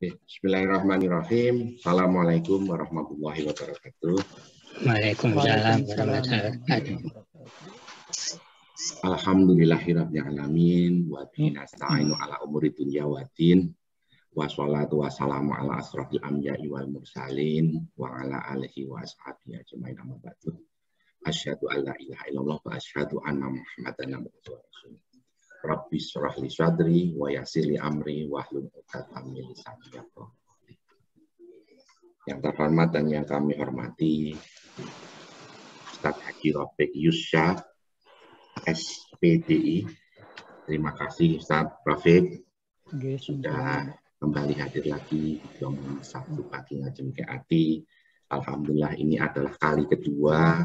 Bismillahirrahmanirrahim. Assalamualaikum warahmatullahi wabarakatuh. Waalaikumsalam warahmatullahi wabarakatuh. Alhamdulillahirabbil alamin wa bihi ala umuri dunya wa ala asrofil amya'i wal mursalin wa ala alihi wa ashabihi ajmain amma ba'du an la ilaha illallah wa asyadu anna muhammadan abduhu wa Rabbi surah li sadri wa yasili amri wa uqdatam min Yang terhormat dan yang kami hormati Ustaz Haji Robek Yusya SPDI. Terima kasih Ustaz Rafiq sudah kembali hadir lagi di omongan Sabtu pagi ngajem ke hati. Alhamdulillah ini adalah kali kedua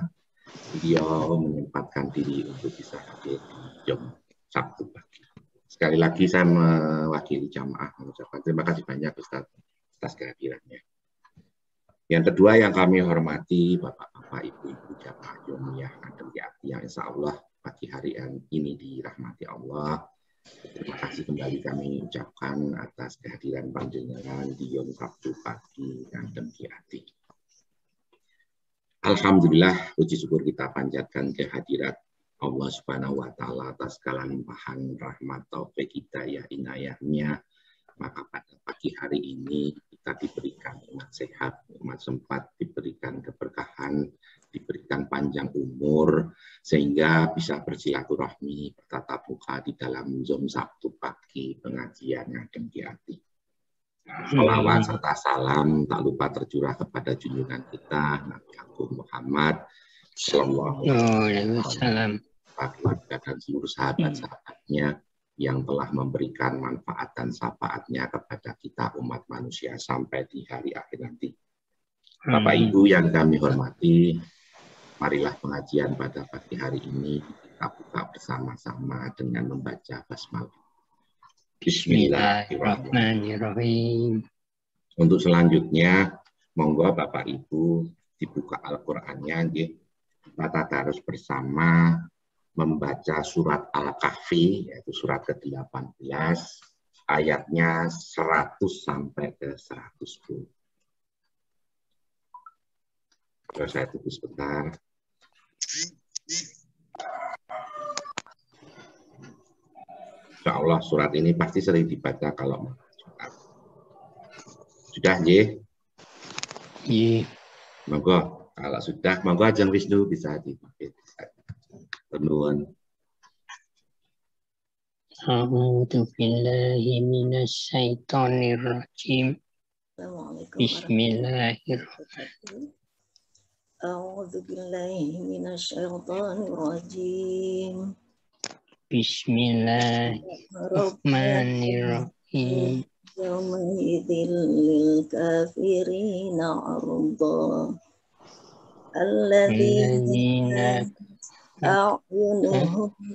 beliau menempatkan diri untuk bisa hadir di Jombang Sabtu pagi. Sekali lagi saya mewakili jamaah mengucapkan terima kasih banyak Ustaz atas kehadirannya. Yang kedua yang kami hormati Bapak-Bapak, Ibu-Ibu jamaah Yomiyah Adem Yati yang insya Allah pagi hari ini dirahmati Allah. Terima kasih kembali kami ucapkan atas kehadiran panjenengan di Yom Sabtu pagi demi hati. Alhamdulillah, puji syukur kita panjatkan kehadirat Allah Subhanahu wa taala atas segala limpahan rahmat taufik hidayah inayahnya maka pada pagi hari ini kita diberikan umat sehat, umat sempat, diberikan keberkahan, diberikan panjang umur, sehingga bisa bersilaturahmi tatap muka di dalam Zoom Sabtu pagi pengajian yang akan hati. Salawat serta salam tak lupa tercurah kepada junjungan kita Nabi Agung Muhammad Assalamualaikum warahmatullahi wabarakatuh keluarga dan seluruh sahabat-sahabatnya yang telah memberikan manfaat dan sapaatnya kepada kita umat manusia sampai di hari akhir nanti. Bapak Ibu yang kami hormati, marilah pengajian pada pagi hari ini kita buka bersama-sama dengan membaca basmalah. Bismillahirrahmanirrahim. Untuk selanjutnya, monggo Bapak Ibu dibuka Al-Qur'annya nggih. Kita tarus bersama membaca surat Al-Kahfi yaitu surat ke-18 ayatnya 100 sampai ke 110. Kalau saya tunggu sebentar. Insya Allah surat ini pasti sering dibaca kalau sudah ye. Iya. Ye. Monggo kalau sudah monggo ajeng Wisnu bisa dipakai. Renungan. A'udzu billahi rajim. Bismillahirrahmanirrahim. Bismillahirrahmanirrahim. lil kafirina 'arda.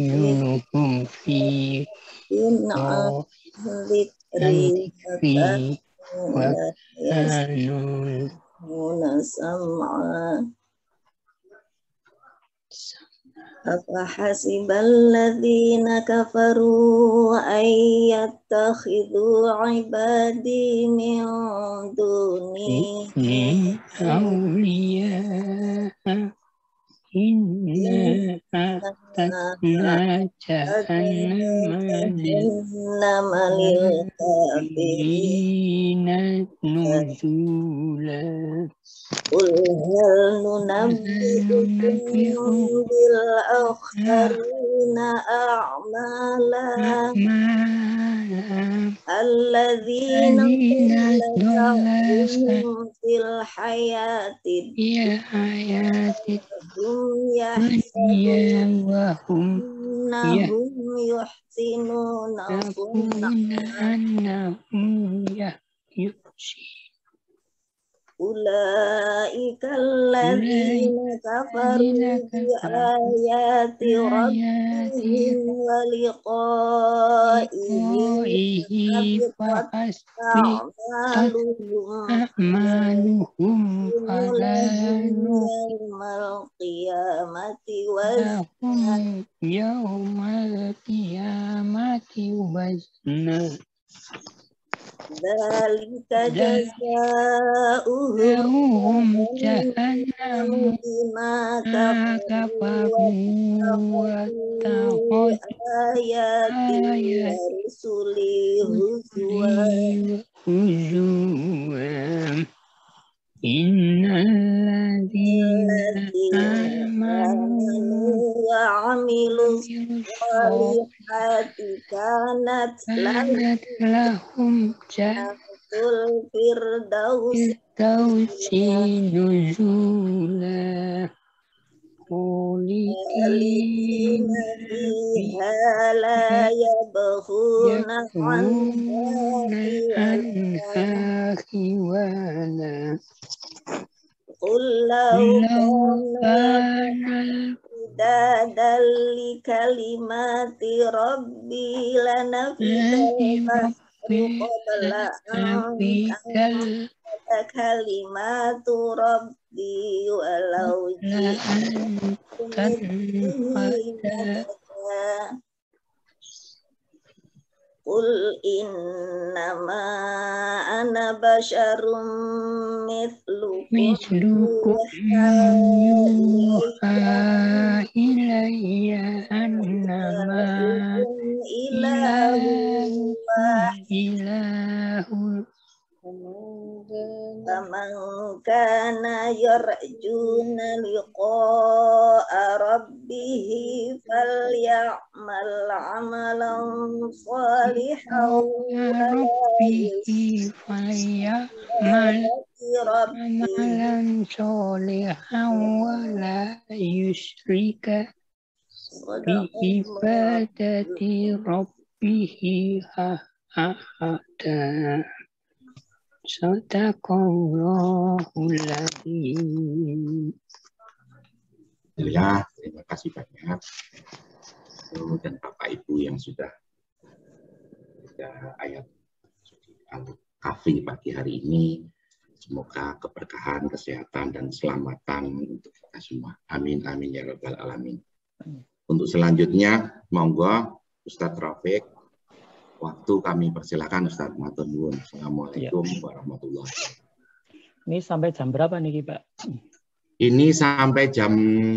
أعينكم في نار الرياء وكانوا سمعا أفحسب الذين كفروا أن يتخذوا عبادي من دوني أولياء 嗯。تسمى انما للكافرين نزولا قل هل ننبئكم بالأخسرين أعمالا الذين لهم في الحياة الدنيا الدنيا annahum annahum iya. yuhsinuna annahum mm, ya yuhsinuna Ula ulaika alladzina kafaru ayati rabbihim wa liqaihi a'maluhum fala yawmal qiyamati wa yawmal qiyamati wazna ذلك جزاؤهم جهنم بما كفروا واتخذوا آياتي ورسلي هزوا إن الذين آمنوا وعملوا الصالحات كانت لهم جنات الفردوس نزولا فيها لا يبغون عنها حوالا قل لو كان مدادا لكلمات ربي لنفذ kalimatu rabbi walau ji'an Qul innama ana basyarum mithlukum ilahu فمن كان يرجون لقاء ربه فليعمل عملا صالحا ربه فليعمل عملا صالحا ولا يشرك بعبادة ربه أحدا صدق الله العظيم Ya, terima kasih banyak dan Bapak Ibu yang sudah ada ayat kafi pagi hari ini. Semoga keberkahan, kesehatan, dan keselamatan untuk kita semua. Amin, amin ya rabbal alamin. Untuk selanjutnya, monggo Ustadz Rafiq Waktu kami persilahkan Ustaz Matur Nuwun. Assalamualaikum ya. warahmatullahi wabarakatuh. Ini sampai jam berapa nih Pak? Ini sampai jam 7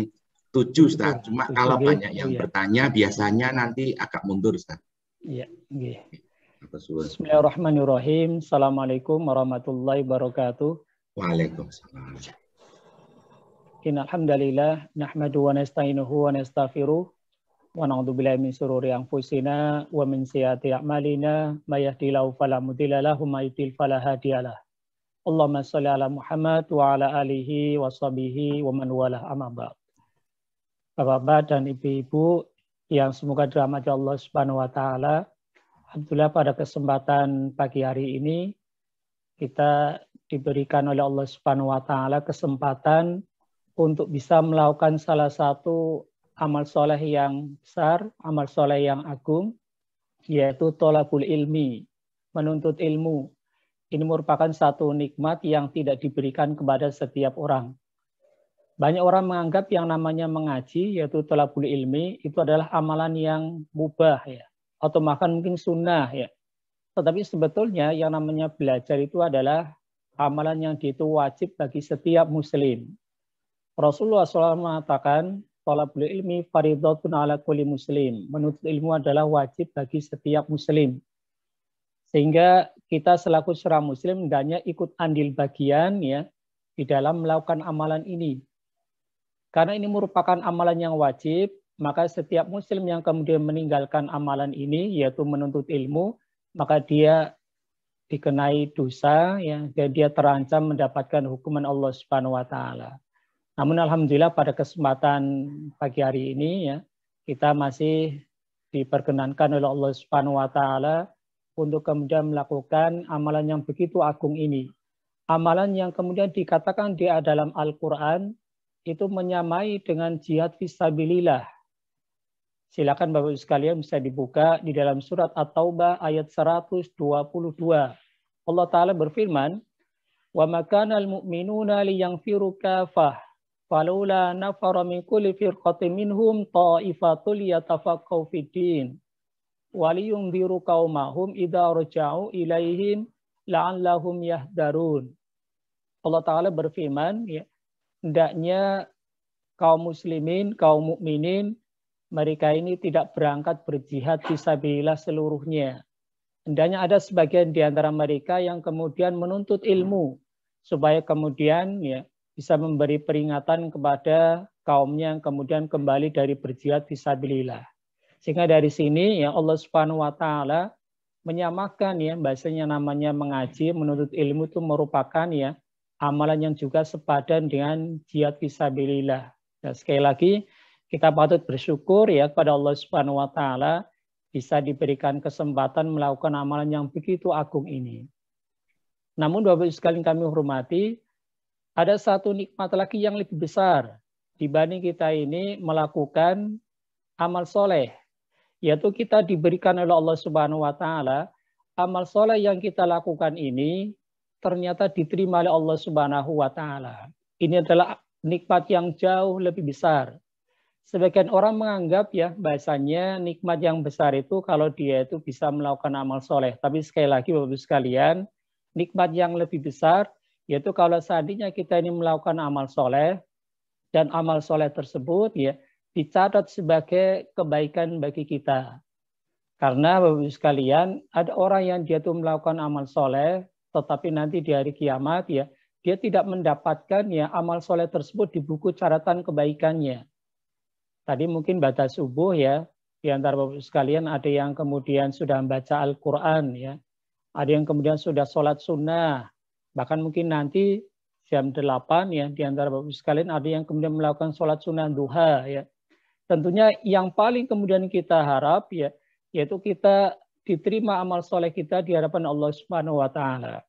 Ustaz. Cuma 7, kalau 7, banyak yang iya. bertanya biasanya nanti agak mundur Ustaz. Iya, iya. Bismillahirrahmanirrahim. Assalamualaikum warahmatullahi wabarakatuh. Waalaikumsalam. Innalhamdulillah. nahmadu wa nasta'inuhu wa nastaghfiruh ونعوذ بالله من شرور أنفسنا ومن سيئات أعمالنا ما يهدي له فلا مضل له وما يضلل فلا هادي له اللهم صل على محمد وعلى آله وصحبه ومن والاه أما بعد Bapak-bapak dan ibu-ibu yang semoga dirahmati Allah Subhanahu wa taala. Alhamdulillah pada kesempatan pagi hari ini kita diberikan oleh Allah Subhanahu wa taala kesempatan untuk bisa melakukan salah satu amal soleh yang besar, amal soleh yang agung, yaitu tolabul ilmi, menuntut ilmu. Ini merupakan satu nikmat yang tidak diberikan kepada setiap orang. Banyak orang menganggap yang namanya mengaji, yaitu tolabul ilmi, itu adalah amalan yang mubah, ya, atau makan mungkin sunnah. ya. Tetapi sebetulnya yang namanya belajar itu adalah amalan yang itu wajib bagi setiap muslim. Rasulullah SAW mengatakan, talabul ilmi faridatun ala kulli muslim. Menuntut ilmu adalah wajib bagi setiap muslim. Sehingga kita selaku seorang muslim hendaknya ikut andil bagian ya di dalam melakukan amalan ini. Karena ini merupakan amalan yang wajib, maka setiap muslim yang kemudian meninggalkan amalan ini yaitu menuntut ilmu, maka dia dikenai dosa ya dan dia terancam mendapatkan hukuman Allah Subhanahu wa taala. Namun alhamdulillah pada kesempatan pagi hari ini ya kita masih diperkenankan oleh Allah Subhanahu wa taala untuk kemudian melakukan amalan yang begitu agung ini. Amalan yang kemudian dikatakan di dalam Al-Qur'an itu menyamai dengan jihad fisabilillah. Silakan Bapak Ibu sekalian bisa dibuka di dalam surat At-Taubah ayat 122. Allah taala berfirman, "Wa makanal mu'minuna liyanfiru kafah." Falula nafara min kulli firqatin minhum ta'ifatul yatafaqqahu fid din waliyundiru qaumahum idza raja'u ilaihim la'allahum yahdarun. Allah Ta'ala berfirman, ya, hendaknya kaum muslimin, kaum mukminin mereka ini tidak berangkat berjihad fisabilillah seluruhnya. Hendaknya ada sebagian di antara mereka yang kemudian menuntut ilmu supaya kemudian ya bisa memberi peringatan kepada kaumnya yang kemudian kembali dari berjihad fisabilillah. Sehingga dari sini ya Allah Subhanahu wa taala menyamakan ya bahasanya namanya mengaji menuntut ilmu itu merupakan ya amalan yang juga sepadan dengan jihad fisabilillah. Dan nah, sekali lagi kita patut bersyukur ya kepada Allah Subhanahu wa taala bisa diberikan kesempatan melakukan amalan yang begitu agung ini. Namun Bapak Ibu sekalian kami hormati, ada satu nikmat lagi yang lebih besar dibanding kita ini melakukan amal soleh. Yaitu kita diberikan oleh Allah Subhanahu wa Ta'ala amal soleh yang kita lakukan ini ternyata diterima oleh Allah Subhanahu wa Ta'ala. Ini adalah nikmat yang jauh lebih besar. Sebagian orang menganggap ya bahasanya nikmat yang besar itu kalau dia itu bisa melakukan amal soleh. Tapi sekali lagi Bapak-Ibu sekalian, nikmat yang lebih besar yaitu kalau seandainya kita ini melakukan amal soleh dan amal soleh tersebut ya dicatat sebagai kebaikan bagi kita. Karena Bapak-Ibu sekalian, ada orang yang dia tuh melakukan amal soleh, tetapi nanti di hari kiamat ya, dia tidak mendapatkan ya amal soleh tersebut di buku catatan kebaikannya. Tadi mungkin batas subuh ya, di antara Bapak-Ibu sekalian ada yang kemudian sudah membaca Al-Quran ya, ada yang kemudian sudah sholat sunnah, Bahkan mungkin nanti jam 8 ya di antara Bapak sekalian ada yang kemudian melakukan sholat sunnah duha ya. Tentunya yang paling kemudian kita harap ya yaitu kita diterima amal soleh kita di hadapan Allah Subhanahu wa taala.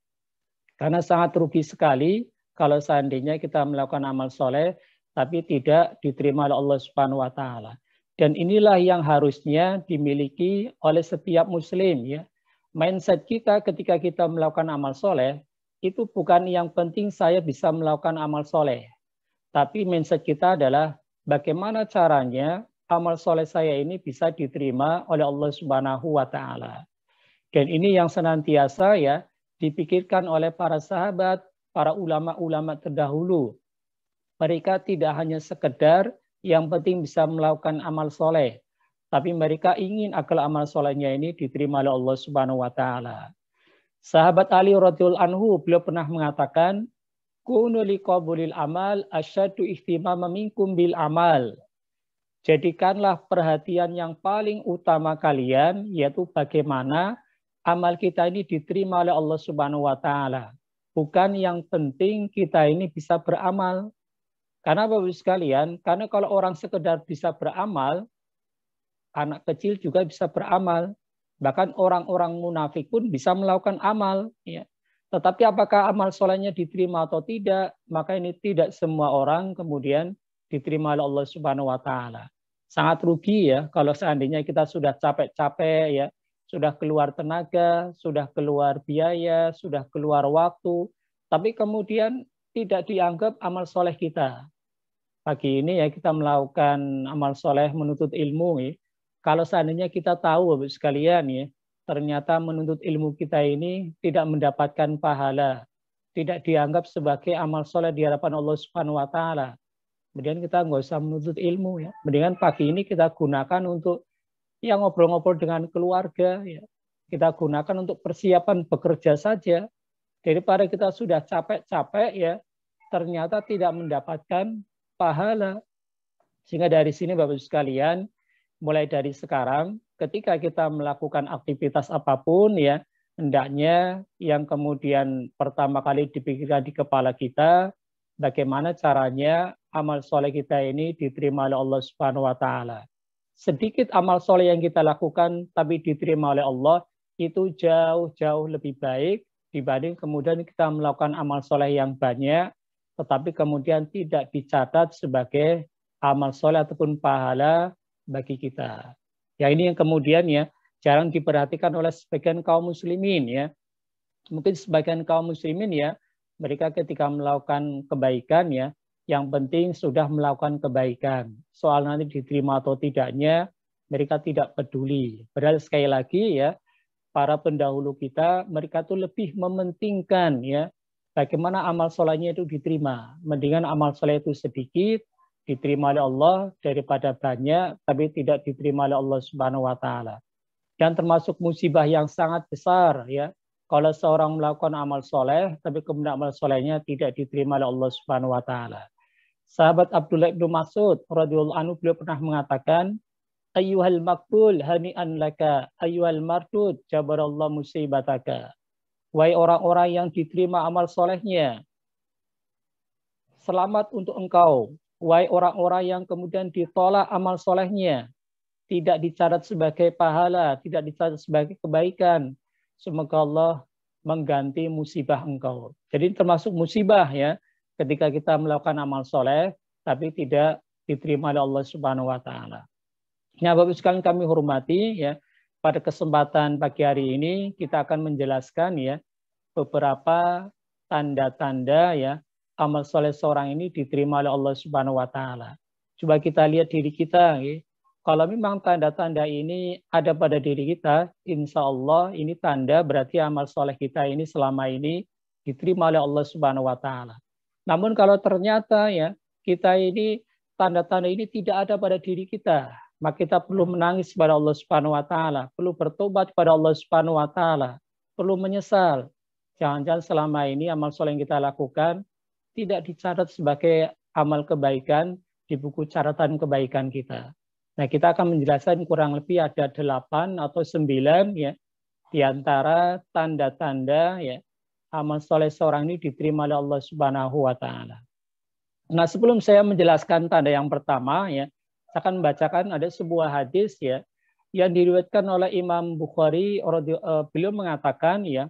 Karena sangat rugi sekali kalau seandainya kita melakukan amal soleh tapi tidak diterima oleh Allah Subhanahu wa taala. Dan inilah yang harusnya dimiliki oleh setiap muslim ya. Mindset kita ketika kita melakukan amal soleh itu bukan yang penting saya bisa melakukan amal soleh. Tapi mindset kita adalah bagaimana caranya amal soleh saya ini bisa diterima oleh Allah Subhanahu wa Ta'ala. Dan ini yang senantiasa ya dipikirkan oleh para sahabat, para ulama-ulama terdahulu. Mereka tidak hanya sekedar yang penting bisa melakukan amal soleh, tapi mereka ingin agar amal solehnya ini diterima oleh Allah Subhanahu wa Ta'ala. Sahabat Ali radhiyallahu anhu beliau pernah mengatakan, "Kunu liqabulil amal asyadu ihtimam minkum bil amal." Jadikanlah perhatian yang paling utama kalian yaitu bagaimana amal kita ini diterima oleh Allah Subhanahu wa taala. Bukan yang penting kita ini bisa beramal. Karena Bapak Ibu sekalian, karena kalau orang sekedar bisa beramal, anak kecil juga bisa beramal. Bahkan orang-orang munafik pun bisa melakukan amal. Ya. Tetapi apakah amal solehnya diterima atau tidak? Maka ini tidak semua orang kemudian diterima oleh Allah Subhanahu Wa Taala. Sangat rugi ya kalau seandainya kita sudah capek-capek ya, sudah keluar tenaga, sudah keluar biaya, sudah keluar waktu, tapi kemudian tidak dianggap amal soleh kita. Pagi ini ya kita melakukan amal soleh menuntut ilmu ya, kalau seandainya kita tahu Bapak sekalian ya, ternyata menuntut ilmu kita ini tidak mendapatkan pahala, tidak dianggap sebagai amal soleh di hadapan Allah Subhanahu wa taala. Kemudian kita nggak usah menuntut ilmu ya. Mendingan pagi ini kita gunakan untuk yang ngobrol-ngobrol dengan keluarga ya. Kita gunakan untuk persiapan bekerja saja. Daripada kita sudah capek-capek ya, ternyata tidak mendapatkan pahala. Sehingga dari sini Bapak Ibu sekalian, mulai dari sekarang ketika kita melakukan aktivitas apapun ya hendaknya yang kemudian pertama kali dipikirkan di kepala kita bagaimana caranya amal soleh kita ini diterima oleh Allah Subhanahu wa taala. Sedikit amal soleh yang kita lakukan tapi diterima oleh Allah itu jauh-jauh lebih baik dibanding kemudian kita melakukan amal soleh yang banyak tetapi kemudian tidak dicatat sebagai amal soleh ataupun pahala bagi kita. Ya ini yang kemudian ya jarang diperhatikan oleh sebagian kaum muslimin ya. Mungkin sebagian kaum muslimin ya mereka ketika melakukan kebaikan ya yang penting sudah melakukan kebaikan. Soal nanti diterima atau tidaknya mereka tidak peduli. Padahal sekali lagi ya para pendahulu kita mereka tuh lebih mementingkan ya bagaimana amal solehnya itu diterima. Mendingan amal soleh itu sedikit diterima oleh Allah daripada banyak tapi tidak diterima oleh Allah Subhanahu wa taala. Dan termasuk musibah yang sangat besar ya. Kalau seorang melakukan amal soleh, tapi kemudian amal solehnya tidak diterima oleh Allah Subhanahu wa taala. Sahabat Abdullah bin Mas'ud radhiyallahu anhu beliau pernah mengatakan, "Ayyuhal makbul hani'an laka, ayyuhal mardud jabarallahu musibataka." Wahai orang-orang yang diterima amal solehnya, selamat untuk engkau, Wahai orang-orang yang kemudian ditolak amal solehnya, tidak dicatat sebagai pahala, tidak dicatat sebagai kebaikan. Semoga Allah mengganti musibah engkau. Jadi termasuk musibah ya, ketika kita melakukan amal soleh, tapi tidak diterima oleh Allah Subhanahu Wa Taala. Nah, ya, bagus sekalian kami hormati ya, pada kesempatan pagi hari ini kita akan menjelaskan ya beberapa tanda-tanda ya amal soleh seorang ini diterima oleh Allah Subhanahu wa taala. Coba kita lihat diri kita ya. Kalau memang tanda-tanda ini ada pada diri kita, insya Allah ini tanda berarti amal soleh kita ini selama ini diterima oleh Allah Subhanahu wa taala. Namun kalau ternyata ya kita ini tanda-tanda ini tidak ada pada diri kita, maka kita perlu menangis kepada Allah Subhanahu wa taala, perlu bertobat kepada Allah Subhanahu wa taala, perlu menyesal. Jangan-jangan selama ini amal soleh yang kita lakukan tidak dicatat sebagai amal kebaikan di buku catatan kebaikan kita. Nah, kita akan menjelaskan kurang lebih ada delapan atau sembilan ya di antara tanda-tanda ya amal soleh seorang ini diterima oleh Allah Subhanahu wa taala. Nah, sebelum saya menjelaskan tanda yang pertama ya, saya akan membacakan ada sebuah hadis ya yang diriwayatkan oleh Imam Bukhari eh, beliau mengatakan ya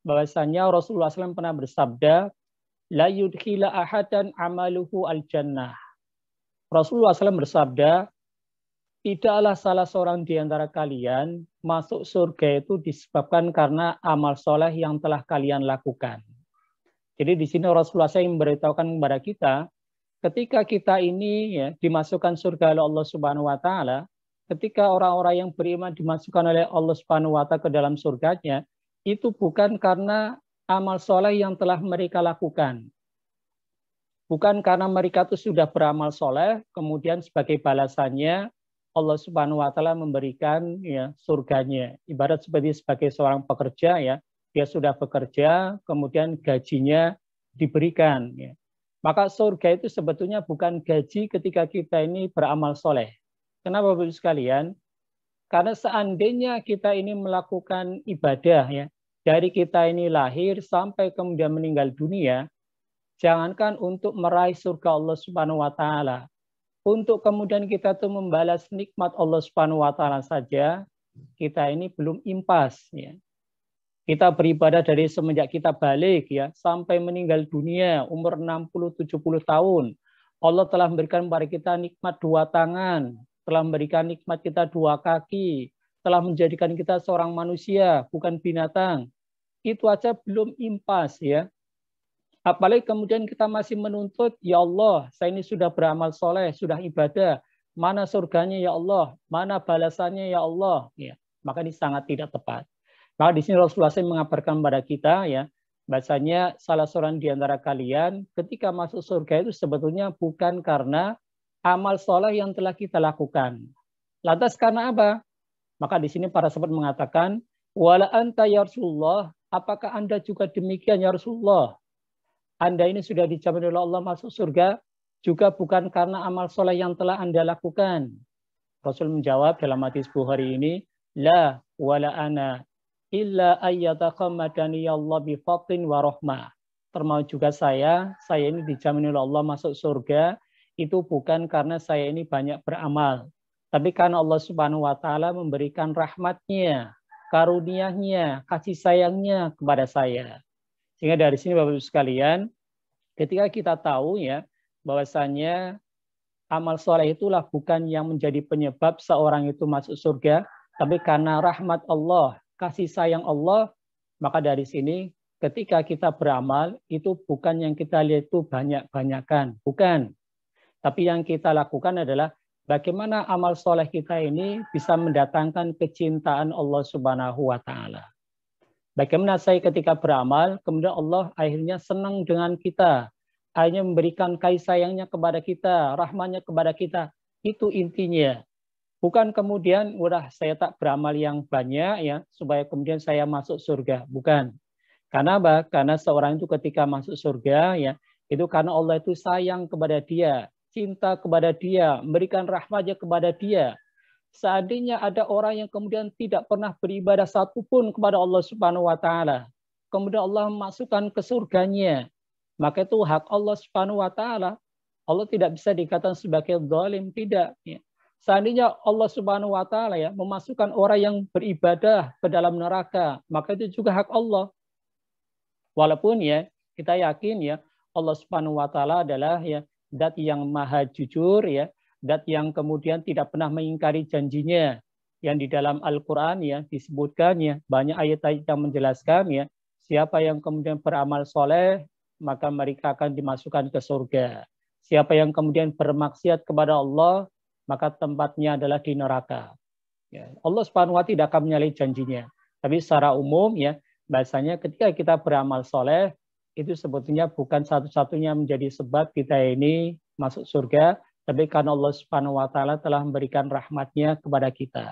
bahwasanya Rasulullah SAW pernah bersabda la yudkhila ahadan amaluhu al jannah. Rasulullah SAW bersabda, tidaklah salah seorang di antara kalian masuk surga itu disebabkan karena amal soleh yang telah kalian lakukan. Jadi di sini Rasulullah SAW memberitahukan kepada kita, ketika kita ini ya, dimasukkan surga oleh Allah Subhanahu Wa Taala, ketika orang-orang yang beriman dimasukkan oleh Allah Subhanahu Wa Taala ke dalam surganya, itu bukan karena amal soleh yang telah mereka lakukan. Bukan karena mereka itu sudah beramal soleh, kemudian sebagai balasannya Allah Subhanahu wa taala memberikan ya surganya. Ibarat seperti sebagai seorang pekerja ya, dia sudah bekerja, kemudian gajinya diberikan ya. Maka surga itu sebetulnya bukan gaji ketika kita ini beramal soleh. Kenapa begitu sekalian? Karena seandainya kita ini melakukan ibadah ya, dari kita ini lahir sampai kemudian meninggal dunia, jangankan untuk meraih surga Allah Subhanahu wa taala, untuk kemudian kita tuh membalas nikmat Allah Subhanahu wa taala saja, kita ini belum impas ya. Kita beribadah dari semenjak kita balik ya sampai meninggal dunia umur 60 70 tahun. Allah telah memberikan kepada kita nikmat dua tangan, telah memberikan nikmat kita dua kaki, telah menjadikan kita seorang manusia bukan binatang itu aja belum impas ya. Apalagi kemudian kita masih menuntut, ya Allah, saya ini sudah beramal soleh, sudah ibadah, mana surganya ya Allah, mana balasannya ya Allah. Ya, maka ini sangat tidak tepat. Maka di sini Rasulullah SAW mengabarkan kepada kita ya, bahasanya salah seorang di antara kalian ketika masuk surga itu sebetulnya bukan karena amal soleh yang telah kita lakukan. Lantas karena apa? Maka di sini para sahabat mengatakan, wala anta ya Rasulullah Apakah Anda juga demikian ya Rasulullah? Anda ini sudah dijamin oleh Allah masuk surga juga bukan karena amal soleh yang telah Anda lakukan. Rasul menjawab dalam hadis Bukhari ini, La wala ana illa ya Allah bifatin fatin wa Termasuk juga saya, saya ini dijamin oleh Allah masuk surga, itu bukan karena saya ini banyak beramal. Tapi karena Allah subhanahu wa ta'ala memberikan rahmatnya karuniahnya kasih sayangnya kepada saya. Sehingga dari sini Bapak Ibu sekalian, ketika kita tahu ya bahwasanya amal soleh itulah bukan yang menjadi penyebab seorang itu masuk surga, tapi karena rahmat Allah, kasih sayang Allah, maka dari sini ketika kita beramal itu bukan yang kita lihat itu banyak-banyakan, bukan. Tapi yang kita lakukan adalah bagaimana amal soleh kita ini bisa mendatangkan kecintaan Allah Subhanahu wa Ta'ala. Bagaimana saya ketika beramal, kemudian Allah akhirnya senang dengan kita, akhirnya memberikan kasih sayangnya kepada kita, rahmanya kepada kita. Itu intinya. Bukan kemudian, udah saya tak beramal yang banyak ya, supaya kemudian saya masuk surga. Bukan. Karena apa? Karena seorang itu ketika masuk surga ya, itu karena Allah itu sayang kepada dia cinta kepada dia, memberikan rahmatnya kepada dia. Seandainya ada orang yang kemudian tidak pernah beribadah satupun kepada Allah Subhanahu wa taala, kemudian Allah memasukkan ke surganya, maka itu hak Allah Subhanahu wa taala. Allah tidak bisa dikatakan sebagai zalim, tidak ya. Seandainya Allah Subhanahu wa taala ya memasukkan orang yang beribadah ke dalam neraka, maka itu juga hak Allah. Walaupun ya kita yakin ya Allah Subhanahu wa taala adalah ya dat yang maha jujur ya, dat yang kemudian tidak pernah mengingkari janjinya yang di dalam Al-Quran ya disebutkan ya banyak ayat-ayat yang menjelaskan ya siapa yang kemudian beramal soleh maka mereka akan dimasukkan ke surga siapa yang kemudian bermaksiat kepada Allah maka tempatnya adalah di neraka ya, Allah subhanahu wa tidak akan menyalahi janjinya tapi secara umum ya bahasanya ketika kita beramal soleh itu sebetulnya bukan satu-satunya menjadi sebab kita ini masuk surga, tapi karena Allah Subhanahu wa taala telah memberikan rahmatnya kepada kita.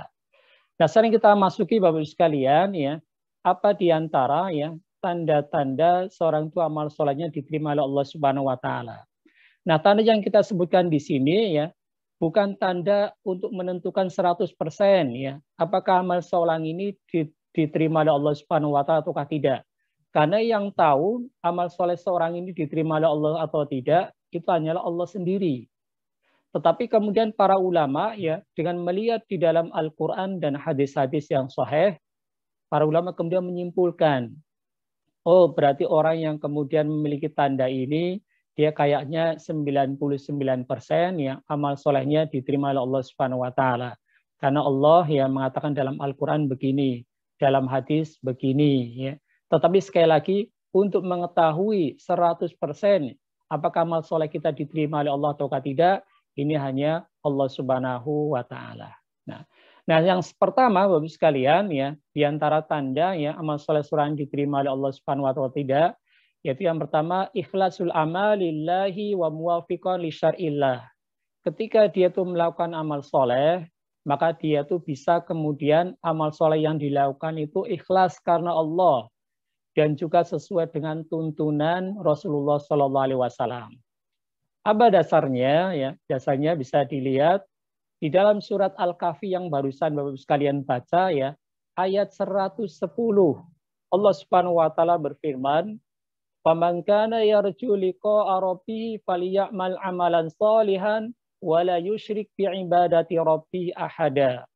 Nah, sering kita masuki Bapak Ibu sekalian ya, apa di antara ya tanda-tanda seorang itu amal solatnya diterima oleh Allah Subhanahu wa taala. Nah, tanda yang kita sebutkan di sini ya bukan tanda untuk menentukan 100% ya apakah amal seorang ini diterima oleh Allah Subhanahu wa taala ataukah tidak. Karena yang tahu amal soleh seorang ini diterima oleh Allah atau tidak, itu hanyalah Allah sendiri. Tetapi kemudian para ulama ya dengan melihat di dalam Al-Quran dan hadis-hadis yang sahih, para ulama kemudian menyimpulkan, oh berarti orang yang kemudian memiliki tanda ini, dia kayaknya 99% ya amal solehnya diterima oleh Allah Subhanahu wa taala. Karena Allah yang mengatakan dalam Al-Qur'an begini, dalam hadis begini ya. Tetapi sekali lagi, untuk mengetahui 100% apakah amal soleh kita diterima oleh Allah atau tidak, ini hanya Allah Subhanahu wa taala. Nah, nah yang pertama Bapak sekalian ya, di antara tanda ya amal soleh surah diterima oleh Allah Subhanahu wa taala tidak, yaitu yang pertama ikhlasul amalillahi wa muwafiqan li syar'illah. Ketika dia tuh melakukan amal soleh, maka dia tuh bisa kemudian amal soleh yang dilakukan itu ikhlas karena Allah dan juga sesuai dengan tuntunan Rasulullah Shallallahu Alaihi Wasallam. Apa dasarnya? Ya, dasarnya bisa dilihat di dalam surat Al-Kahfi yang barusan Bapak sekalian baca ya, ayat 110. Allah Subhanahu wa taala berfirman, "Faman kana yarju liqa'a rabbih falyamal amalan salihan wa la yusyrik bi ibadati rabbih ahada."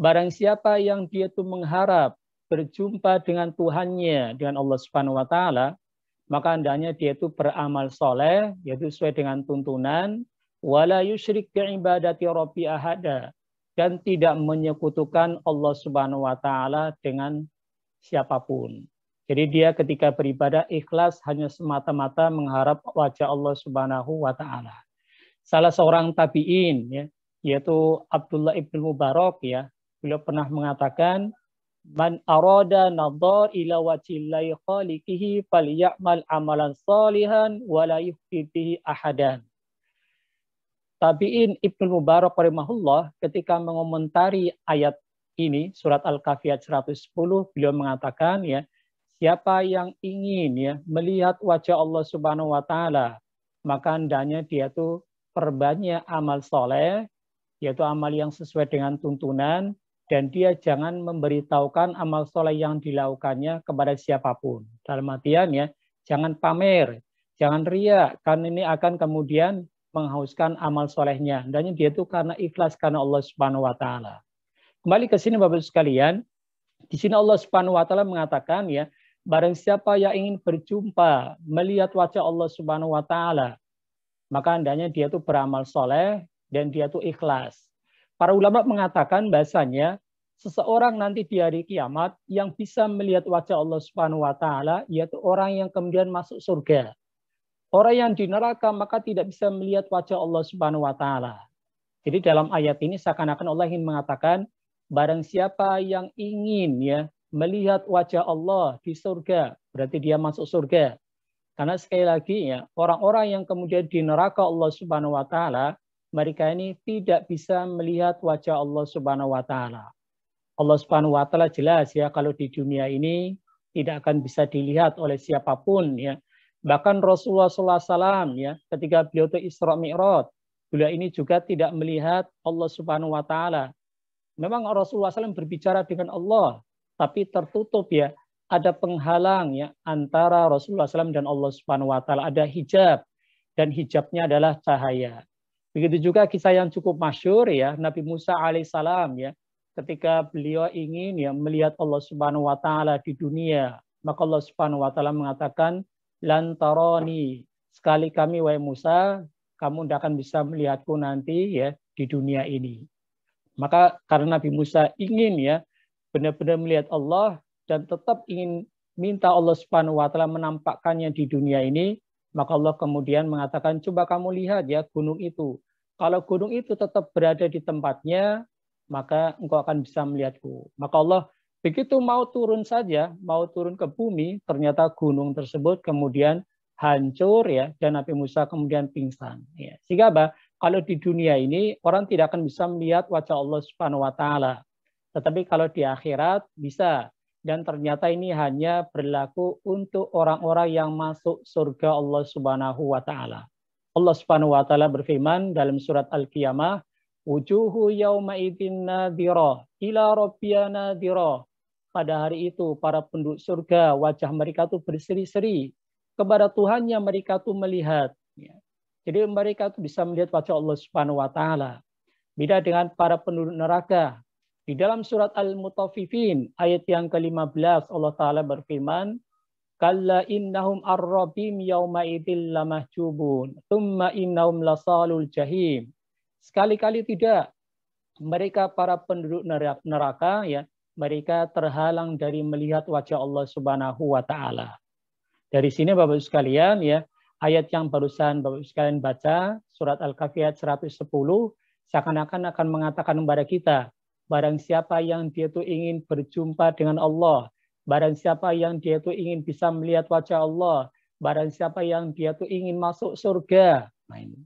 Barang siapa yang dia itu mengharap berjumpa dengan Tuhannya, dengan Allah Subhanahu wa taala, maka hendaknya dia itu beramal soleh, yaitu sesuai dengan tuntunan, wala yusyrik rabbi dan tidak menyekutukan Allah Subhanahu wa taala dengan siapapun. Jadi dia ketika beribadah ikhlas hanya semata-mata mengharap wajah Allah Subhanahu wa taala. Salah seorang tabi'in ya, yaitu Abdullah ibn Mubarak ya, beliau pernah mengatakan Man arada nadhar ila wajhillahi khaliqihi falyamal amalan salihan wa la yukhfihi ahadan. Tabi'in Ibnu Mubarak rahimahullah ketika mengomentari ayat ini surat al Kafiyat 110 beliau mengatakan ya siapa yang ingin ya melihat wajah Allah Subhanahu wa taala maka hendaknya dia tuh perbanyak amal soleh yaitu amal yang sesuai dengan tuntunan dan dia jangan memberitahukan amal soleh yang dilakukannya kepada siapapun. Dalam artian ya, jangan pamer, jangan ria, karena ini akan kemudian menghauskan amal solehnya. Dan dia itu karena ikhlas karena Allah Subhanahu Wa Taala. Kembali ke sini Bapak sekalian, di sini Allah Subhanahu Wa Taala mengatakan ya, barang siapa yang ingin berjumpa, melihat wajah Allah Subhanahu Wa Taala, maka hendaknya dia itu beramal soleh dan dia itu ikhlas Para ulama mengatakan bahasanya seseorang nanti di hari kiamat yang bisa melihat wajah Allah Subhanahu wa taala yaitu orang yang kemudian masuk surga. Orang yang di neraka maka tidak bisa melihat wajah Allah Subhanahu wa taala. Jadi dalam ayat ini seakan-akan Allah ingin mengatakan barang siapa yang ingin ya melihat wajah Allah di surga, berarti dia masuk surga. Karena sekali lagi ya, orang-orang yang kemudian di neraka Allah Subhanahu wa taala mereka ini tidak bisa melihat wajah Allah Subhanahu wa taala. Allah Subhanahu wa taala jelas ya kalau di dunia ini tidak akan bisa dilihat oleh siapapun ya. Bahkan Rasulullah SAW ya ketika beliau itu Isra Mi'raj, beliau ini juga tidak melihat Allah Subhanahu wa taala. Memang Rasulullah SAW berbicara dengan Allah, tapi tertutup ya. Ada penghalang ya antara Rasulullah SAW dan Allah Subhanahu wa taala, ada hijab dan hijabnya adalah cahaya. Begitu juga kisah yang cukup masyur ya, Nabi Musa alaihissalam ya, ketika beliau ingin ya melihat Allah Subhanahu wa taala di dunia, maka Allah Subhanahu wa taala mengatakan lantaroni sekali kami wahai Musa kamu tidak akan bisa melihatku nanti ya di dunia ini. Maka karena Nabi Musa ingin ya benar-benar melihat Allah dan tetap ingin minta Allah Subhanahu wa taala menampakkannya di dunia ini, maka Allah kemudian mengatakan, coba kamu lihat ya gunung itu. Kalau gunung itu tetap berada di tempatnya, maka engkau akan bisa melihatku. Maka Allah begitu mau turun saja, mau turun ke bumi, ternyata gunung tersebut kemudian hancur ya dan Nabi Musa kemudian pingsan ya. Sehingga apa? Kalau di dunia ini orang tidak akan bisa melihat wajah Allah Subhanahu wa taala. Tetapi kalau di akhirat bisa dan ternyata ini hanya berlaku untuk orang-orang yang masuk surga Allah Subhanahu wa taala. Allah Subhanahu wa taala berfirman dalam surat Al-Qiyamah, "Wujuhu yauma idzin nadhira ila rabbiyana nadhira." Pada hari itu para penduduk surga wajah mereka tuh berseri-seri kepada Tuhannya mereka tuh melihat. Ya. Jadi mereka tuh bisa melihat wajah Allah Subhanahu wa taala. Beda dengan para penduduk neraka, di dalam surat Al-Mutaffifin ayat yang ke-15 Allah taala berfirman, "Kalla innahum ar-rabbim yauma lamahjubun, Thumma innahum lasalul jahim." Sekali-kali tidak mereka para penduduk neraka ya, mereka terhalang dari melihat wajah Allah Subhanahu wa taala. Dari sini Bapak Ibu sekalian ya, ayat yang barusan Bapak Ibu sekalian baca surat al Kafiyat seratus 110 seakan-akan akan mengatakan kepada kita Barang siapa yang dia itu ingin berjumpa dengan Allah, barang siapa yang dia itu ingin bisa melihat wajah Allah, barang siapa yang dia itu ingin masuk surga. Nah ini.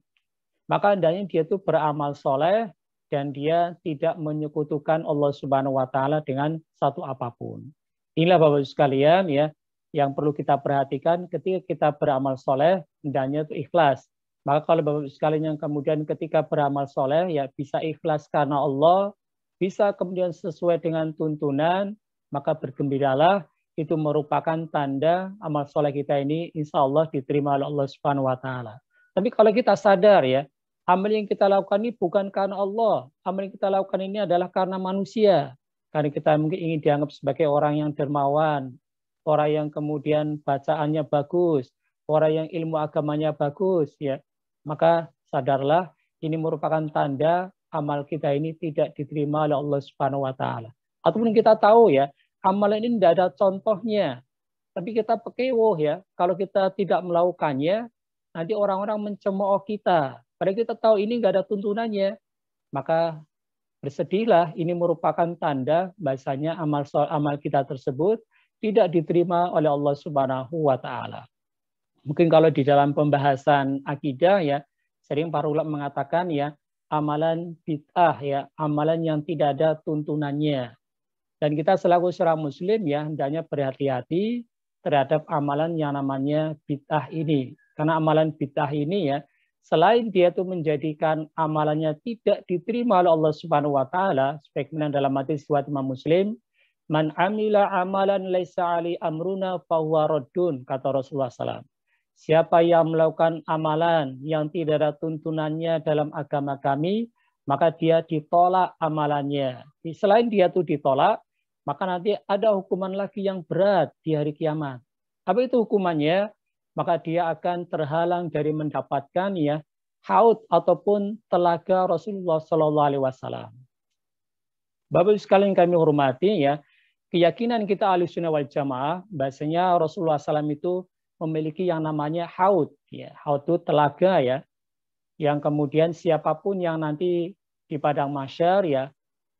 Maka hendaknya dia itu beramal soleh dan dia tidak menyekutukan Allah Subhanahu wa taala dengan satu apapun. Inilah Bapak Ibu sekalian ya yang perlu kita perhatikan ketika kita beramal soleh hendaknya itu ikhlas. Maka kalau Bapak Ibu sekalian yang kemudian ketika beramal soleh ya bisa ikhlas karena Allah, bisa kemudian sesuai dengan tuntunan, maka bergembiralah itu merupakan tanda amal soleh kita ini insya Allah diterima oleh Allah Subhanahu wa taala. Tapi kalau kita sadar ya, amal yang kita lakukan ini bukan karena Allah. Amal yang kita lakukan ini adalah karena manusia. Karena kita mungkin ingin dianggap sebagai orang yang dermawan, orang yang kemudian bacaannya bagus, orang yang ilmu agamanya bagus ya. Maka sadarlah ini merupakan tanda amal kita ini tidak diterima oleh Allah Subhanahu wa taala. Ataupun kita tahu ya, amal ini tidak ada contohnya. Tapi kita pekewoh ya, kalau kita tidak melakukannya, nanti orang-orang mencemooh kita. Padahal kita tahu ini nggak ada tuntunannya. Maka bersedihlah, ini merupakan tanda bahasanya amal soal amal kita tersebut tidak diterima oleh Allah Subhanahu wa taala. Mungkin kalau di dalam pembahasan akidah ya, sering para ulama mengatakan ya, amalan bid'ah ya, amalan yang tidak ada tuntunannya. Dan kita selaku seorang muslim ya hendaknya berhati-hati terhadap amalan yang namanya bid'ah ini. Karena amalan bid'ah ini ya selain dia itu menjadikan amalannya tidak diterima oleh Allah Subhanahu wa taala sebagaimana dalam hadis riwayat Imam Muslim man amila amalan laisa ali amruna fahuwa kata Rasulullah SAW. Siapa yang melakukan amalan yang tidak ada tuntunannya dalam agama kami, maka dia ditolak amalannya. Selain dia itu ditolak, maka nanti ada hukuman lagi yang berat di hari kiamat. Apa itu hukumannya? Maka dia akan terhalang dari mendapatkan ya haut ataupun telaga Rasulullah Shallallahu Alaihi Wasallam. Bapak sekalian kami hormati ya keyakinan kita ahli sunnah wal jamaah bahasanya Rasulullah SAW itu memiliki yang namanya haut, ya, haut telaga ya, yang kemudian siapapun yang nanti di padang masyar ya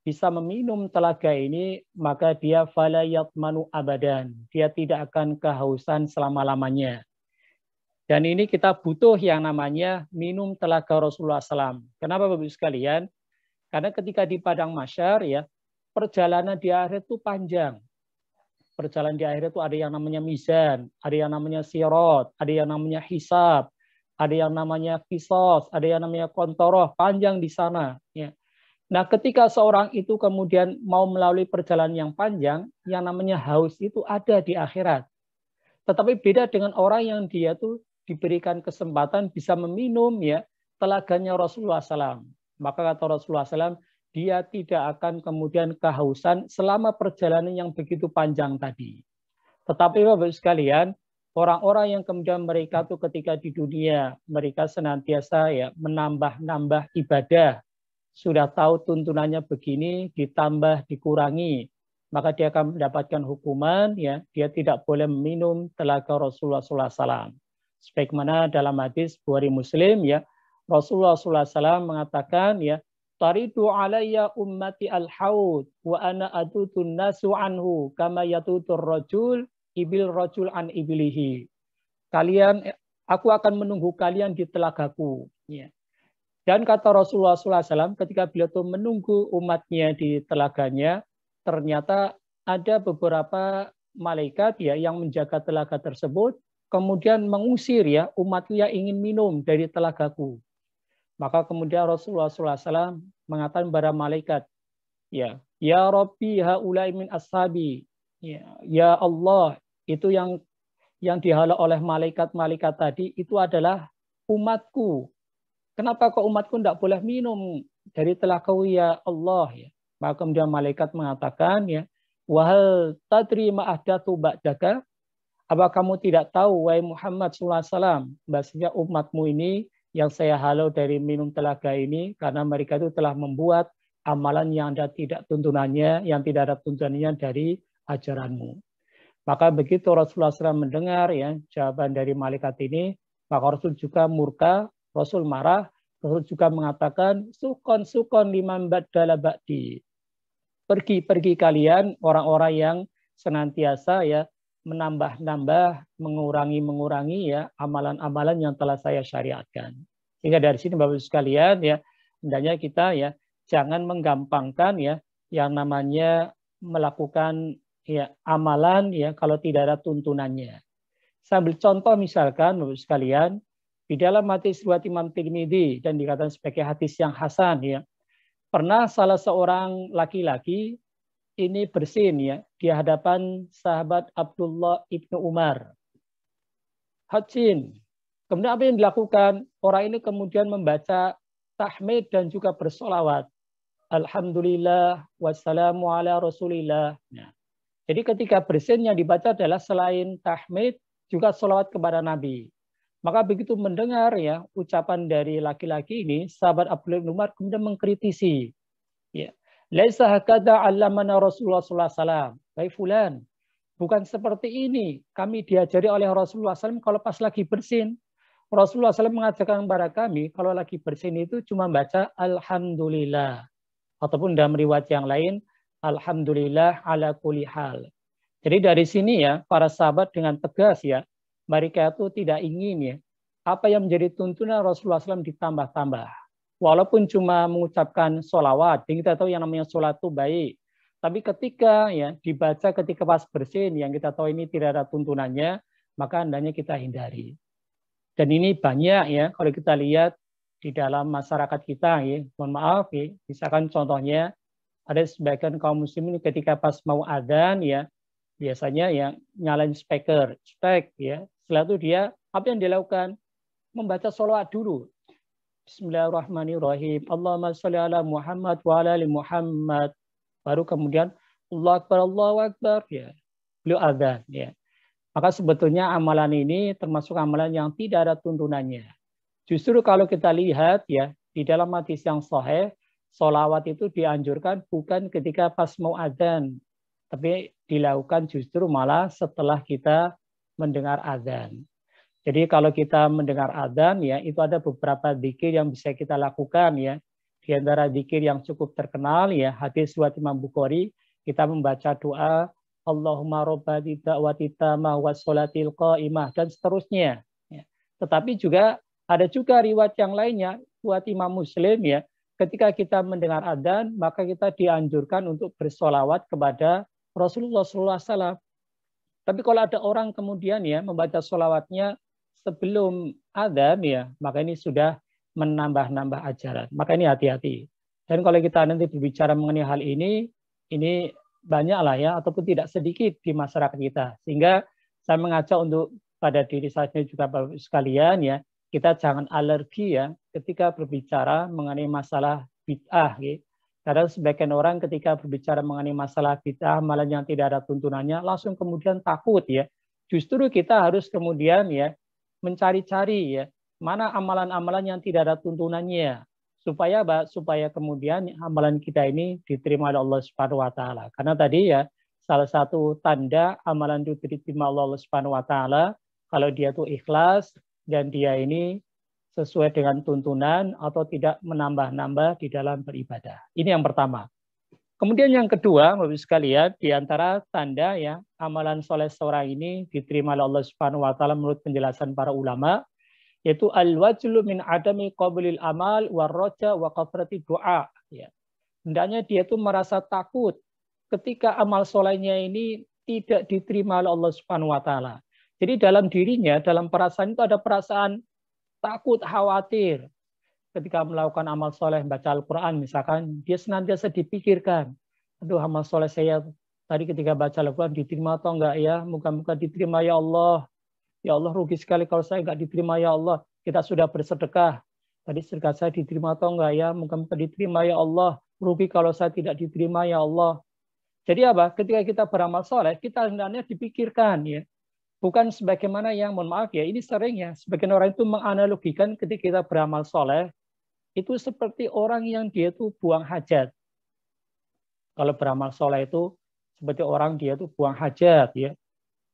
bisa meminum telaga ini maka dia falayat manu abadan dia tidak akan kehausan selama lamanya dan ini kita butuh yang namanya minum telaga Rasulullah SAW. Kenapa Bapak Ibu sekalian? Karena ketika di padang masyar ya perjalanan di akhir itu panjang berjalan di akhirat itu ada yang namanya mizan, ada yang namanya sirot, ada yang namanya hisab, ada yang namanya kisos, ada yang namanya kontoroh, panjang di sana. Ya. Nah, ketika seorang itu kemudian mau melalui perjalanan yang panjang, yang namanya haus itu ada di akhirat. Tetapi beda dengan orang yang dia tuh diberikan kesempatan bisa meminum ya telaganya Rasulullah SAW. Maka kata Rasulullah SAW, dia tidak akan kemudian kehausan selama perjalanan yang begitu panjang tadi. Tetapi Bapak sekalian, orang-orang yang kemudian mereka tuh ketika di dunia, mereka senantiasa ya menambah-nambah ibadah. Sudah tahu tuntunannya begini, ditambah, dikurangi. Maka dia akan mendapatkan hukuman, ya dia tidak boleh minum telaga Rasulullah SAW. Sebagaimana dalam hadis Bukhari Muslim, ya Rasulullah SAW mengatakan, ya Taridu alayya ummati al-haud wa ana adutun nasu anhu kama yatutur rajul ibil rajul an ibilihi. Kalian aku akan menunggu kalian di telagaku. Ya. Dan kata Rasulullah SAW ketika beliau itu menunggu umatnya di telaganya, ternyata ada beberapa malaikat ya yang menjaga telaga tersebut, kemudian mengusir ya umatnya yang ingin minum dari telagaku. Maka kemudian Rasulullah SAW mengatakan kepada malaikat, ya, ya Rabbi haulai min ashabi, ya, ya Allah, itu yang yang dihalau oleh malaikat-malaikat tadi itu adalah umatku. Kenapa kok umatku tidak boleh minum dari telah kau ya Allah ya. Maka kemudian malaikat mengatakan ya, wahal tadri ma'ahdatu ba'daka apa kamu tidak tahu wahai Muhammad SAW alaihi bahasanya umatmu ini yang saya halau dari minum telaga ini karena mereka itu telah membuat amalan yang ada tidak tuntunannya, yang tidak ada tuntunannya dari ajaranmu. Maka begitu Rasulullah SAW mendengar ya jawaban dari malaikat ini, maka Rasul juga murka, Rasul marah, Rasul juga mengatakan, sukon sukon liman badala bakti. Pergi-pergi kalian orang-orang yang senantiasa ya menambah-nambah, mengurangi-mengurangi ya amalan-amalan yang telah saya syariatkan. Sehingga dari sini Bapak Ibu sekalian ya, hendaknya kita ya jangan menggampangkan ya yang namanya melakukan ya amalan ya kalau tidak ada tuntunannya. Sambil contoh misalkan Bapak Ibu sekalian, di dalam hadis riwayat Imam Tirmidzi dan dikatakan sebagai hadis yang hasan ya. Pernah salah seorang laki-laki ini bersin ya di hadapan sahabat Abdullah ibnu Umar. Hajin. Kemudian apa yang dilakukan? Orang ini kemudian membaca tahmid dan juga bersolawat. Alhamdulillah wassalamu ala rasulillah. Ya. Jadi ketika bersin yang dibaca adalah selain tahmid juga solawat kepada Nabi. Maka begitu mendengar ya ucapan dari laki-laki ini, sahabat Abdul Umar kemudian mengkritisi Laisa hakada allamana Rasulullah sallallahu alaihi wasallam. Baik fulan, bukan seperti ini. Kami diajari oleh Rasulullah SAW kalau pas lagi bersin. Rasulullah SAW mengajarkan kepada kami kalau lagi bersin itu cuma baca Alhamdulillah. Ataupun dalam riwayat yang lain, Alhamdulillah ala kulli hal. Jadi dari sini ya, para sahabat dengan tegas ya, mereka itu tidak ingin ya, apa yang menjadi tuntunan Rasulullah SAW ditambah-tambah walaupun cuma mengucapkan sholawat, yang kita tahu yang namanya sholat itu baik. Tapi ketika ya dibaca ketika pas bersin yang kita tahu ini tidak ada tuntunannya, maka hendaknya kita hindari. Dan ini banyak ya kalau kita lihat di dalam masyarakat kita ya, mohon maaf ya, misalkan contohnya ada sebagian kaum muslimin ketika pas mau adan ya biasanya yang nyalain speaker, spek ya. Setelah itu dia apa yang dilakukan? Membaca sholawat dulu Bismillahirrahmanirrahim. Allahumma salli ala Muhammad wa ala ali Muhammad. Baru kemudian Allah Akbar, Allah Akbar. Ya. Beliau azan Ya. Maka sebetulnya amalan ini termasuk amalan yang tidak ada tuntunannya. Justru kalau kita lihat ya di dalam hadis yang sahih, solawat itu dianjurkan bukan ketika pas mau adzan, tapi dilakukan justru malah setelah kita mendengar adzan. Jadi kalau kita mendengar adzan ya itu ada beberapa dikir yang bisa kita lakukan ya. Di antara dikir yang cukup terkenal ya hadis suatu Imam Bukhari kita membaca doa Allahumma rabbati da'wati tamah wa sholatil qa'imah dan seterusnya. Ya. Tetapi juga ada juga riwayat yang lainnya buat Imam Muslim ya ketika kita mendengar adzan maka kita dianjurkan untuk bersolawat kepada Rasulullah SAW. Tapi kalau ada orang kemudian ya membaca solawatnya sebelum azab ya, maka ini sudah menambah-nambah ajaran. Maka ini hati-hati. Dan kalau kita nanti berbicara mengenai hal ini, ini banyaklah ya, ataupun tidak sedikit di masyarakat kita. Sehingga saya mengajak untuk pada diri saya juga Bapak sekalian ya, kita jangan alergi ya ketika berbicara mengenai masalah bid'ah. Ya. Karena sebagian orang ketika berbicara mengenai masalah bid'ah, malah yang tidak ada tuntunannya, langsung kemudian takut ya. Justru kita harus kemudian ya mencari-cari ya mana amalan-amalan yang tidak ada tuntunannya ya. supaya supaya kemudian amalan kita ini diterima oleh Allah Subhanahu wa taala. Karena tadi ya salah satu tanda amalan itu diterima oleh Allah Subhanahu wa taala kalau dia tuh ikhlas dan dia ini sesuai dengan tuntunan atau tidak menambah-nambah di dalam beribadah. Ini yang pertama. Kemudian yang kedua, Bapak sekalian, di antara tanda ya amalan soleh seorang ini diterima oleh Allah Subhanahu wa taala menurut penjelasan para ulama yaitu al-wajlu min adami qabulil amal warroja wa kafrati doa ya. Hendaknya dia itu merasa takut ketika amal solehnya ini tidak diterima oleh Allah Subhanahu wa taala. Jadi dalam dirinya, dalam perasaan itu ada perasaan takut, khawatir ketika melakukan amal soleh, baca Al-Quran misalkan, dia senantiasa dipikirkan, aduh amal soleh saya tadi ketika baca Al-Quran diterima atau enggak ya, muka-muka diterima ya Allah. Ya Allah rugi sekali kalau saya enggak diterima ya Allah. Kita sudah bersedekah, tadi sedekah saya diterima atau enggak ya, muka-muka diterima ya Allah. Rugi kalau saya tidak diterima ya Allah. Jadi apa? Ketika kita beramal soleh, kita hendaknya dipikirkan ya bukan sebagaimana yang mohon maaf ya ini sering ya sebagian orang itu menganalogikan ketika kita beramal soleh itu seperti orang yang dia itu buang hajat. Kalau beramal soleh itu seperti orang dia itu buang hajat ya.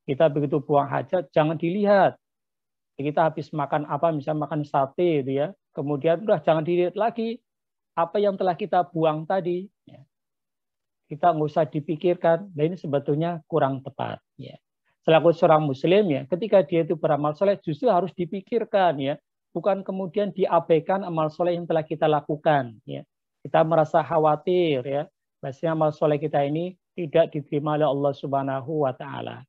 Kita begitu buang hajat jangan dilihat. Kita habis makan apa misalnya makan sate itu ya. Kemudian udah jangan dilihat lagi apa yang telah kita buang tadi. Ya. Kita nggak usah dipikirkan. Nah ini sebetulnya kurang tepat. Ya. Selaku seorang muslim ya, ketika dia itu beramal soleh justru harus dipikirkan ya bukan kemudian diabaikan amal soleh yang telah kita lakukan. Ya. Kita merasa khawatir ya, bahasanya amal soleh kita ini tidak diterima oleh Allah Subhanahu wa taala.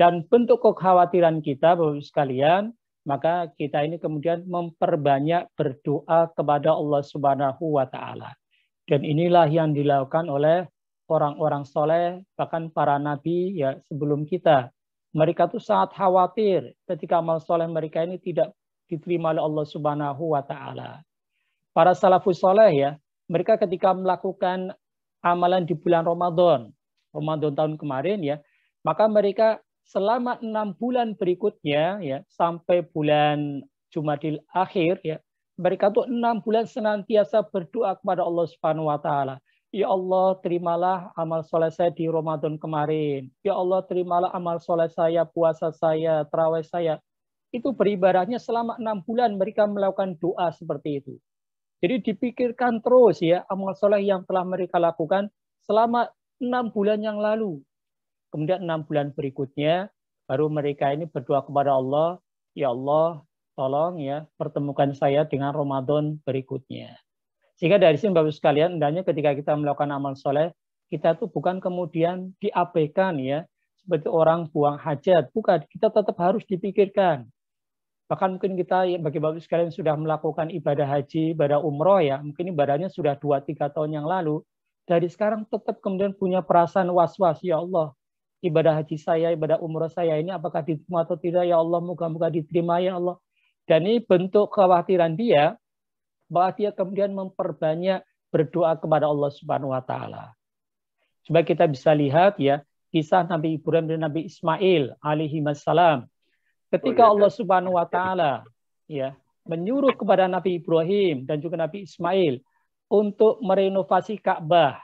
Dan bentuk kekhawatiran kita Bapak sekalian, maka kita ini kemudian memperbanyak berdoa kepada Allah Subhanahu wa taala. Dan inilah yang dilakukan oleh orang-orang soleh, bahkan para nabi ya sebelum kita. Mereka tuh sangat khawatir ketika amal soleh mereka ini tidak diterima oleh Allah Subhanahu wa taala. Para salafus saleh ya, mereka ketika melakukan amalan di bulan Ramadan, Ramadan tahun kemarin ya, maka mereka selama enam bulan berikutnya ya sampai bulan Jumadil akhir ya mereka tuh enam bulan senantiasa berdoa kepada Allah Subhanahu wa taala. Ya Allah, terimalah amal soleh saya di Ramadan kemarin. Ya Allah, terimalah amal soleh saya, puasa saya, terawih saya itu beribadahnya selama enam bulan mereka melakukan doa seperti itu. Jadi dipikirkan terus ya amal soleh yang telah mereka lakukan selama enam bulan yang lalu. Kemudian enam bulan berikutnya baru mereka ini berdoa kepada Allah, ya Allah tolong ya pertemukan saya dengan Ramadan berikutnya. Sehingga dari sini Bapak sekalian, hendaknya ketika kita melakukan amal soleh, kita tuh bukan kemudian diabaikan ya, seperti orang buang hajat. Bukan, kita tetap harus dipikirkan. Bahkan mungkin kita ya, bagi Bapak sekalian sudah melakukan ibadah haji, ibadah umroh ya, mungkin ibadahnya sudah 2 tiga tahun yang lalu, dari sekarang tetap kemudian punya perasaan was-was, ya Allah, ibadah haji saya, ibadah umroh saya ini apakah diterima atau tidak, ya Allah, moga-moga diterima ya Allah. Dan ini bentuk kekhawatiran dia, bahwa dia kemudian memperbanyak berdoa kepada Allah Subhanahu wa taala. Supaya kita bisa lihat ya, kisah Nabi Ibrahim dan Nabi Ismail alaihi wassalam Ketika Allah Subhanahu wa taala ya menyuruh kepada Nabi Ibrahim dan juga Nabi Ismail untuk merenovasi Ka'bah.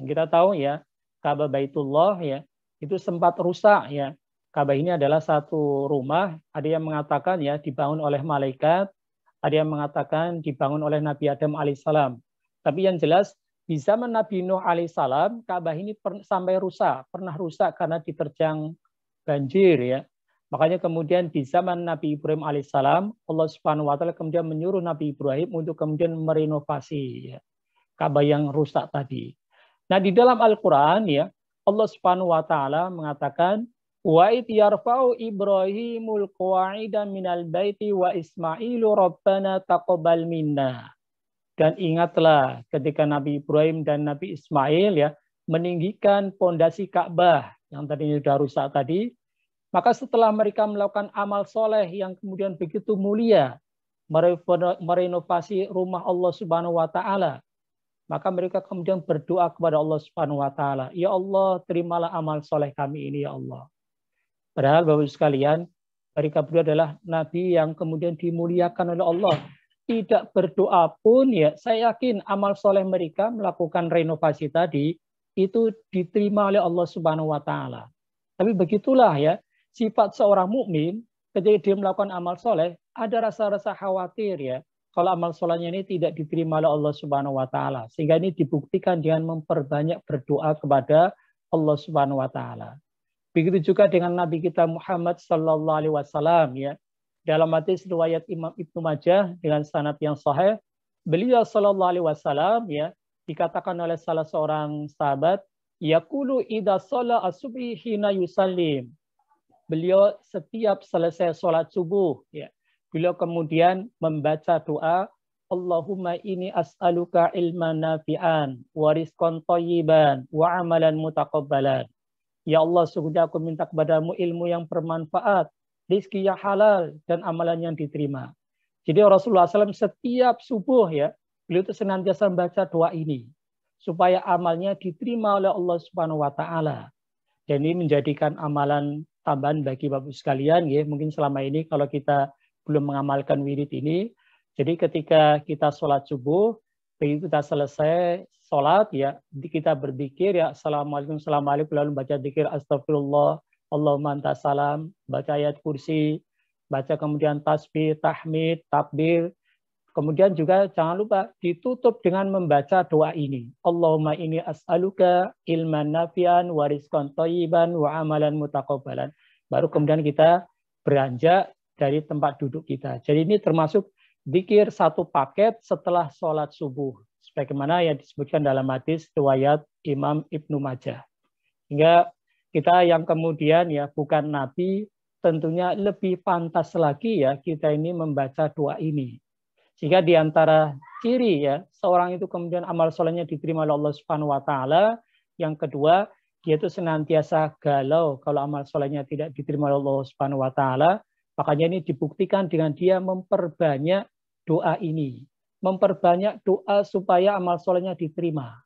Kita tahu ya, Ka'bah Baitullah ya, itu sempat rusak ya. Ka'bah ini adalah satu rumah, ada yang mengatakan ya dibangun oleh malaikat, ada yang mengatakan dibangun oleh Nabi Adam alaihissalam. Tapi yang jelas di zaman Nabi Nuh alaihissalam Ka'bah ini sampai rusak, pernah rusak karena diterjang banjir ya. Makanya kemudian di zaman Nabi Ibrahim alaihissalam, Allah Subhanahu wa taala kemudian menyuruh Nabi Ibrahim untuk kemudian merenovasi ya, Ka'bah yang rusak tadi. Nah, di dalam Al-Qur'an ya, Allah Subhanahu wa taala mengatakan wa id yarfa'u Ibrahimul qawa'ida minal baiti wa Ismailu rabbana taqabbal minna. Dan ingatlah ketika Nabi Ibrahim dan Nabi Ismail ya meninggikan pondasi Ka'bah yang tadinya sudah rusak tadi, maka setelah mereka melakukan amal soleh yang kemudian begitu mulia, merenovasi rumah Allah Subhanahu wa taala. Maka mereka kemudian berdoa kepada Allah Subhanahu wa taala, "Ya Allah, terimalah amal soleh kami ini ya Allah." Padahal Bapak sekalian, mereka berdua adalah nabi yang kemudian dimuliakan oleh Allah. Tidak berdoa pun ya, saya yakin amal soleh mereka melakukan renovasi tadi itu diterima oleh Allah Subhanahu wa taala. Tapi begitulah ya, sifat seorang mukmin ketika dia melakukan amal soleh ada rasa-rasa khawatir ya kalau amal solehnya ini tidak diterima oleh Allah Subhanahu Wa Taala sehingga ini dibuktikan dengan memperbanyak berdoa kepada Allah Subhanahu Wa Taala begitu juga dengan Nabi kita Muhammad Sallallahu Alaihi Wasallam ya dalam hadis riwayat Imam Ibnu Majah dengan sanad yang sahih beliau Sallallahu Alaihi Wasallam ya dikatakan oleh salah seorang sahabat Yakulu ida sola asubhi hina yusallim beliau setiap selesai sholat subuh, ya, beliau kemudian membaca doa, Allahumma ini as'aluka ilman nafi'an, wariskon toyiban, wa amalan mutakabbalan. Ya Allah, sungguhnya aku minta kepadamu ilmu yang bermanfaat, rizki yang halal, dan amalan yang diterima. Jadi Rasulullah SAW setiap subuh ya, beliau itu senantiasa membaca doa ini. Supaya amalnya diterima oleh Allah Subhanahu Wa Taala. Dan menjadikan amalan tambahan bagi Bapak sekalian ya mungkin selama ini kalau kita belum mengamalkan wirid ini jadi ketika kita sholat subuh begitu kita selesai sholat ya kita berzikir ya assalamualaikum assalamualaikum lalu baca zikir astagfirullah Allahumma anta salam baca ayat kursi baca kemudian tasbih tahmid takbir Kemudian juga jangan lupa ditutup dengan membaca doa ini. Allahumma ini as'aluka ilman nafian wariskon rizqan wa amalan mutakobalan. Baru kemudian kita beranjak dari tempat duduk kita. Jadi ini termasuk dikir satu paket setelah sholat subuh. Sebagaimana yang disebutkan dalam hadis riwayat Imam Ibnu Majah. Hingga kita yang kemudian ya bukan nabi tentunya lebih pantas lagi ya kita ini membaca doa ini jika di antara ciri ya seorang itu kemudian amal solehnya diterima oleh Allah Subhanahu wa taala, yang kedua dia itu senantiasa galau kalau amal solehnya tidak diterima oleh Allah Subhanahu wa taala, makanya ini dibuktikan dengan dia memperbanyak doa ini, memperbanyak doa supaya amal solehnya diterima.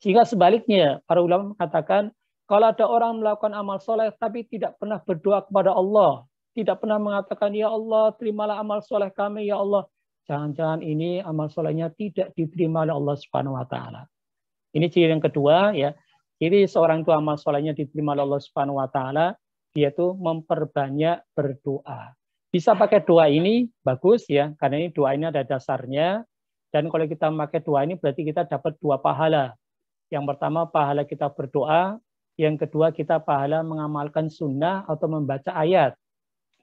Jika sebaliknya, para ulama mengatakan, kalau ada orang melakukan amal soleh tapi tidak pernah berdoa kepada Allah, tidak pernah mengatakan, Ya Allah, terimalah amal soleh kami, Ya Allah, Jangan-jangan ini amal solehnya tidak diterima oleh Allah Subhanahu Wa Taala. Ini ciri yang kedua ya. Jadi seorang itu amal solehnya diterima oleh Allah Subhanahu Wa Taala, dia tuh memperbanyak berdoa. Bisa pakai doa ini bagus ya, karena ini doa ini ada dasarnya. Dan kalau kita pakai doa ini berarti kita dapat dua pahala. Yang pertama pahala kita berdoa, yang kedua kita pahala mengamalkan sunnah atau membaca ayat.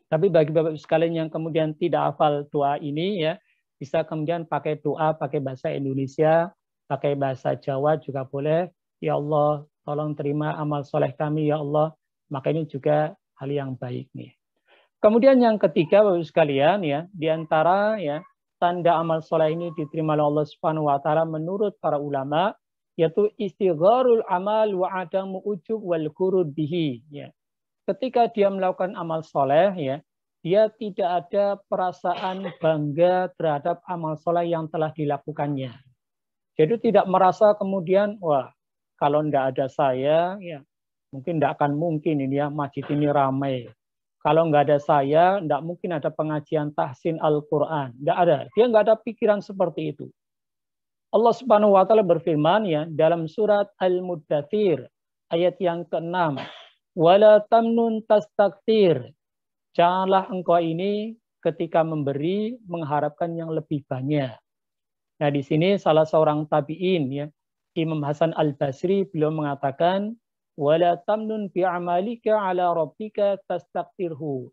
Tapi bagi bapak ibu sekalian yang kemudian tidak hafal doa ini ya, bisa kemudian pakai doa, pakai bahasa Indonesia, pakai bahasa Jawa juga boleh. Ya Allah, tolong terima amal soleh kami, ya Allah. Maka ini juga hal yang baik nih. Kemudian yang ketiga, bapak sekalian ya, di antara ya tanda amal soleh ini diterima oleh Allah Subhanahu Wa Taala menurut para ulama yaitu istigharul amal wa adamu ujub wal kurud bihi ya. Ketika dia melakukan amal soleh ya, dia tidak ada perasaan bangga terhadap amal soleh yang telah dilakukannya. Jadi tidak merasa kemudian, wah kalau tidak ada saya, ya mungkin tidak akan mungkin ini ya masjid ini ramai. Kalau nggak ada saya, tidak mungkin ada pengajian tahsin Al-Quran. Nggak ada. Dia nggak ada pikiran seperti itu. Allah Subhanahu wa taala berfirman ya dalam surat Al-Muddathir ayat yang ke-6, tas tamnun tastaktir." janganlah engkau ini ketika memberi mengharapkan yang lebih banyak. Nah, di sini salah seorang tabi'in ya, Imam Hasan Al-Basri beliau mengatakan, "Wala tamnun bi amalika ala rabbika tastaqtirhu."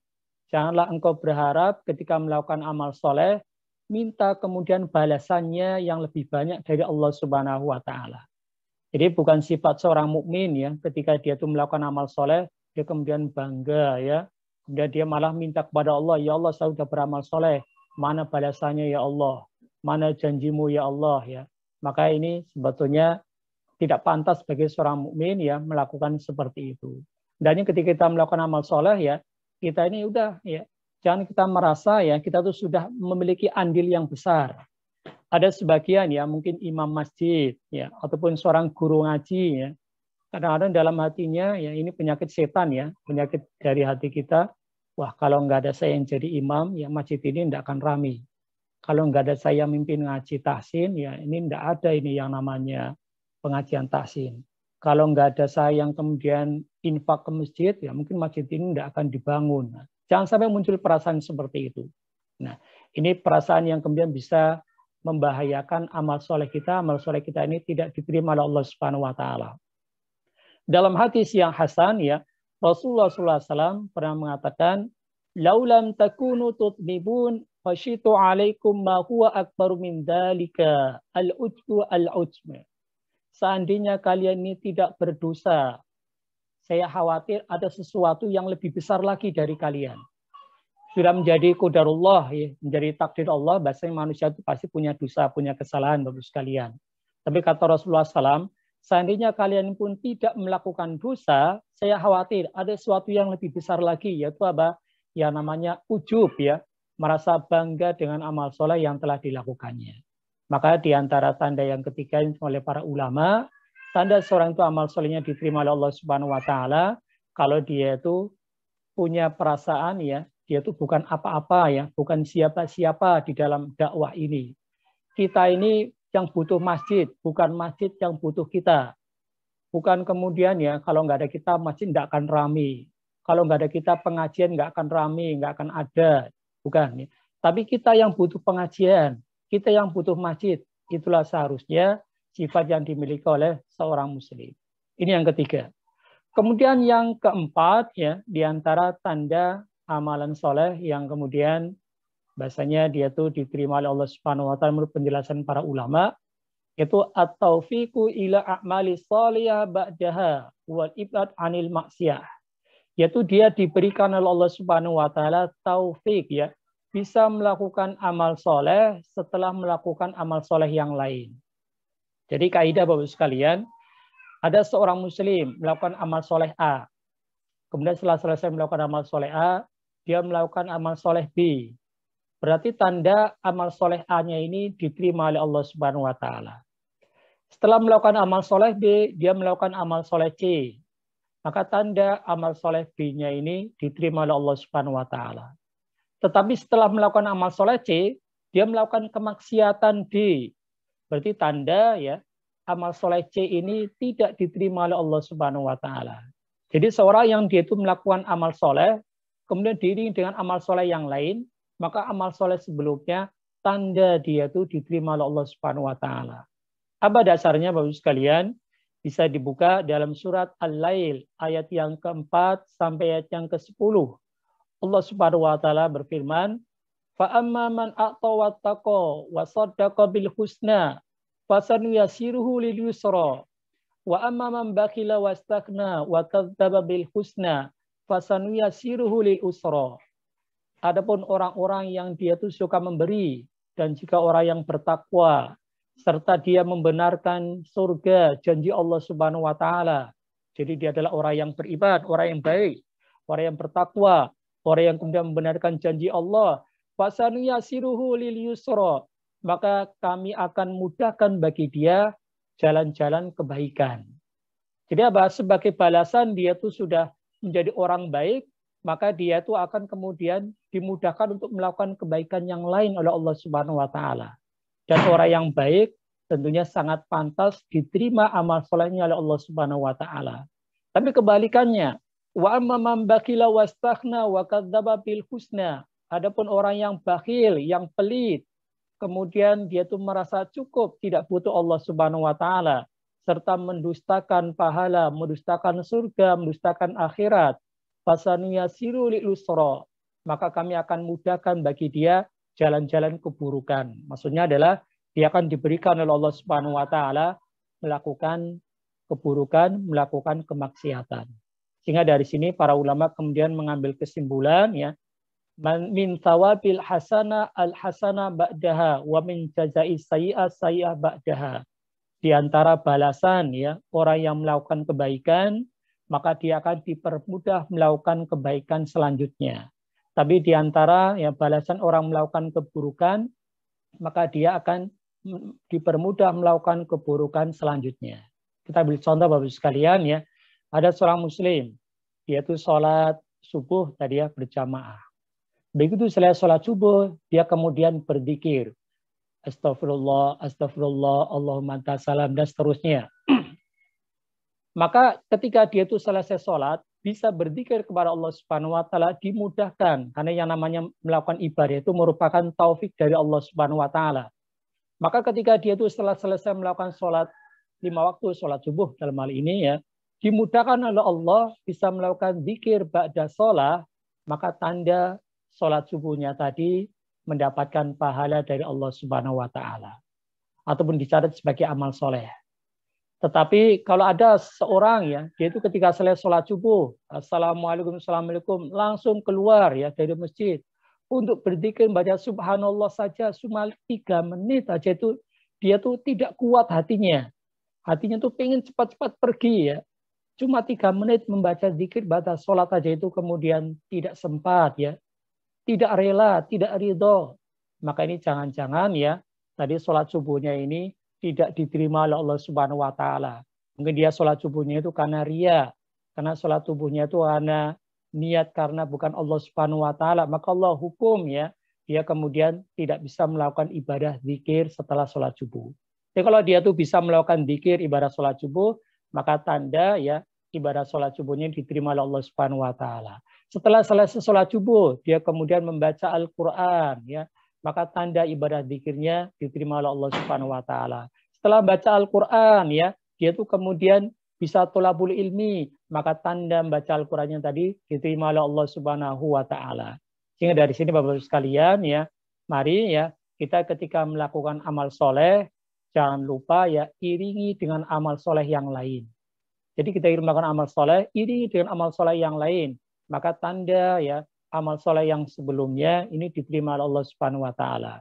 Janganlah engkau berharap ketika melakukan amal soleh, minta kemudian balasannya yang lebih banyak dari Allah Subhanahu wa taala. Jadi bukan sifat seorang mukmin ya ketika dia itu melakukan amal soleh dia kemudian bangga ya Kemudian dia malah minta kepada Allah, Ya Allah saya sudah beramal soleh, mana balasannya ya Allah, mana janjimu ya Allah ya. Maka ini sebetulnya tidak pantas bagi seorang mukmin ya melakukan seperti itu. Dan yang ketika kita melakukan amal soleh ya, kita ini udah ya, jangan kita merasa ya kita tuh sudah memiliki andil yang besar. Ada sebagian ya mungkin imam masjid ya ataupun seorang guru ngaji ya kadang-kadang dalam hatinya ya ini penyakit setan ya penyakit dari hati kita wah kalau nggak ada saya yang jadi imam ya masjid ini tidak akan ramai kalau nggak ada saya yang mimpin ngaji tahsin ya ini tidak ada ini yang namanya pengajian tahsin kalau nggak ada saya yang kemudian infak ke masjid ya mungkin masjid ini tidak akan dibangun nah, jangan sampai muncul perasaan seperti itu nah ini perasaan yang kemudian bisa membahayakan amal soleh kita amal soleh kita ini tidak diterima oleh Allah Subhanahu Wa Taala dalam hadis yang hasan ya, Rasulullah SAW pernah mengatakan, "Laulam takunu tutmibun fashitu alaikum ma huwa akbar min dalika al-ujbu al-ujmu." Seandainya kalian ini tidak berdosa, saya khawatir ada sesuatu yang lebih besar lagi dari kalian sudah menjadi kudarullah, ya, menjadi takdir Allah, bahasanya manusia itu pasti punya dosa, punya kesalahan, bagus sekalian. Tapi kata Rasulullah SAW, Seandainya kalian pun tidak melakukan dosa, saya khawatir ada sesuatu yang lebih besar lagi, yaitu apa? Ya namanya ujub ya, merasa bangga dengan amal soleh yang telah dilakukannya. Maka di antara tanda yang ketiga yang oleh para ulama, tanda seorang itu amal solehnya diterima oleh Allah Subhanahu wa taala kalau dia itu punya perasaan ya, dia itu bukan apa-apa ya, bukan siapa-siapa di dalam dakwah ini. Kita ini yang butuh masjid, bukan masjid yang butuh kita. Bukan kemudian ya, kalau nggak ada kita, masjid nggak akan rame. Kalau nggak ada kita, pengajian nggak akan rame, nggak akan ada. Bukan. Ya. Tapi kita yang butuh pengajian, kita yang butuh masjid. Itulah seharusnya sifat yang dimiliki oleh seorang muslim. Ini yang ketiga. Kemudian yang keempat, ya, di antara tanda amalan soleh yang kemudian Bahasanya dia tuh diterima oleh Allah Subhanahu wa taala menurut penjelasan para ulama yaitu at-taufiqu ila a'mali shalihah ba'daha wal ibad anil maksiyah. Yaitu dia diberikan oleh Allah Subhanahu wa taala taufik ya, bisa melakukan amal soleh setelah melakukan amal soleh yang lain. Jadi kaidah Bapak sekalian, ada seorang muslim melakukan amal soleh A. Kemudian setelah selesai melakukan amal soleh A, dia melakukan amal soleh B. Berarti tanda amal soleh A-nya ini diterima oleh Allah Subhanahu wa taala. Setelah melakukan amal soleh B, dia melakukan amal soleh C. Maka tanda amal soleh B-nya ini diterima oleh Allah Subhanahu wa taala. Tetapi setelah melakukan amal soleh C, dia melakukan kemaksiatan D. Berarti tanda ya amal soleh C ini tidak diterima oleh Allah Subhanahu wa taala. Jadi seorang yang dia itu melakukan amal soleh, kemudian diiringi dengan amal soleh yang lain, maka amal soleh sebelumnya tanda dia itu diterima oleh Allah Subhanahu wa taala. Apa dasarnya Bapak sekalian? Bisa dibuka dalam surat Al-Lail ayat yang keempat sampai ayat yang ke-10. Allah Subhanahu wa taala berfirman, "Fa amman man wa taqa wa saddaqa bil husna, fasanuyassiruhu lil yusra. Wa amma man bakhila wastakna wa kadzdzaba bil husna, fasanuyassiruhu lil usra." Adapun orang-orang yang dia tuh suka memberi dan jika orang yang bertakwa serta dia membenarkan surga janji Allah Subhanahu wa taala. Jadi dia adalah orang yang beribad, orang yang baik, orang yang bertakwa, orang yang kemudian membenarkan janji Allah. Fasanuyasiruhu lil yusra. Maka kami akan mudahkan bagi dia jalan-jalan kebaikan. Jadi apa? Sebagai balasan dia tuh sudah menjadi orang baik, maka dia itu akan kemudian dimudahkan untuk melakukan kebaikan yang lain oleh Allah Subhanahu wa taala. Dan orang yang baik tentunya sangat pantas diterima amal solehnya oleh Allah Subhanahu wa taala. Tapi kebalikannya, wa amman bakila wastakhna wa kadzdzaba bil husna. Adapun orang yang bakhil, yang pelit, kemudian dia itu merasa cukup, tidak butuh Allah Subhanahu wa taala serta mendustakan pahala, mendustakan surga, mendustakan akhirat, Fasaniya siru lusro. Maka kami akan mudahkan bagi dia jalan-jalan keburukan. Maksudnya adalah dia akan diberikan oleh Allah Subhanahu wa taala melakukan keburukan, melakukan kemaksiatan. Sehingga dari sini para ulama kemudian mengambil kesimpulan ya min thawabil hasana al hasana ba'daha wa min jazai sayi'a sayi'a ba'daha. Di antara balasan ya orang yang melakukan kebaikan maka dia akan dipermudah melakukan kebaikan selanjutnya. Tapi di antara ya, balasan orang melakukan keburukan, maka dia akan dipermudah melakukan keburukan selanjutnya. Kita ambil contoh Bapak sekalian ya, ada seorang muslim, yaitu itu sholat subuh tadi ya berjamaah. Begitu selesai sholat subuh, dia kemudian berzikir. Astagfirullah, astagfirullah, Allahumma salam, dan seterusnya. Maka ketika dia itu selesai sholat, bisa berzikir kepada Allah Subhanahu wa taala dimudahkan karena yang namanya melakukan ibadah itu merupakan taufik dari Allah Subhanahu wa taala. Maka ketika dia itu setelah selesai melakukan sholat lima waktu sholat subuh dalam hal ini ya dimudahkan oleh Allah bisa melakukan zikir ba'da sholat maka tanda sholat subuhnya tadi mendapatkan pahala dari Allah Subhanahu wa taala ataupun dicatat sebagai amal soleh. Tetapi kalau ada seorang ya, yaitu ketika selesai sholat subuh, assalamualaikum, assalamualaikum, langsung keluar ya dari masjid untuk berzikir baca subhanallah saja cuma tiga menit aja itu dia tuh tidak kuat hatinya, hatinya tuh pengen cepat-cepat pergi ya. Cuma tiga menit membaca zikir baca sholat aja itu kemudian tidak sempat ya, tidak rela, tidak ridho. Maka ini jangan-jangan ya tadi sholat subuhnya ini tidak diterima oleh Allah Subhanahu wa taala. Mungkin dia sholat subuhnya itu karena ria, karena sholat tubuhnya itu karena niat karena bukan Allah Subhanahu wa taala, maka Allah hukum ya, dia kemudian tidak bisa melakukan ibadah zikir setelah sholat subuh. Jadi kalau dia tuh bisa melakukan zikir ibadah sholat subuh, maka tanda ya ibadah sholat subuhnya diterima oleh Allah Subhanahu wa taala. Setelah selesai sholat subuh, dia kemudian membaca Al-Qur'an ya maka tanda ibadah zikirnya diterima oleh Allah Subhanahu wa taala. Setelah baca Al-Qur'an ya, dia tuh kemudian bisa tolabul ilmi, maka tanda baca Al-Qur'annya tadi diterima oleh Allah Subhanahu wa taala. Sehingga dari sini bapak bapak sekalian ya, mari ya kita ketika melakukan amal soleh jangan lupa ya iringi dengan amal soleh yang lain. Jadi kita melakukan amal soleh iringi dengan amal soleh yang lain, maka tanda ya amal soleh yang sebelumnya ini diterima oleh Allah Subhanahu wa taala.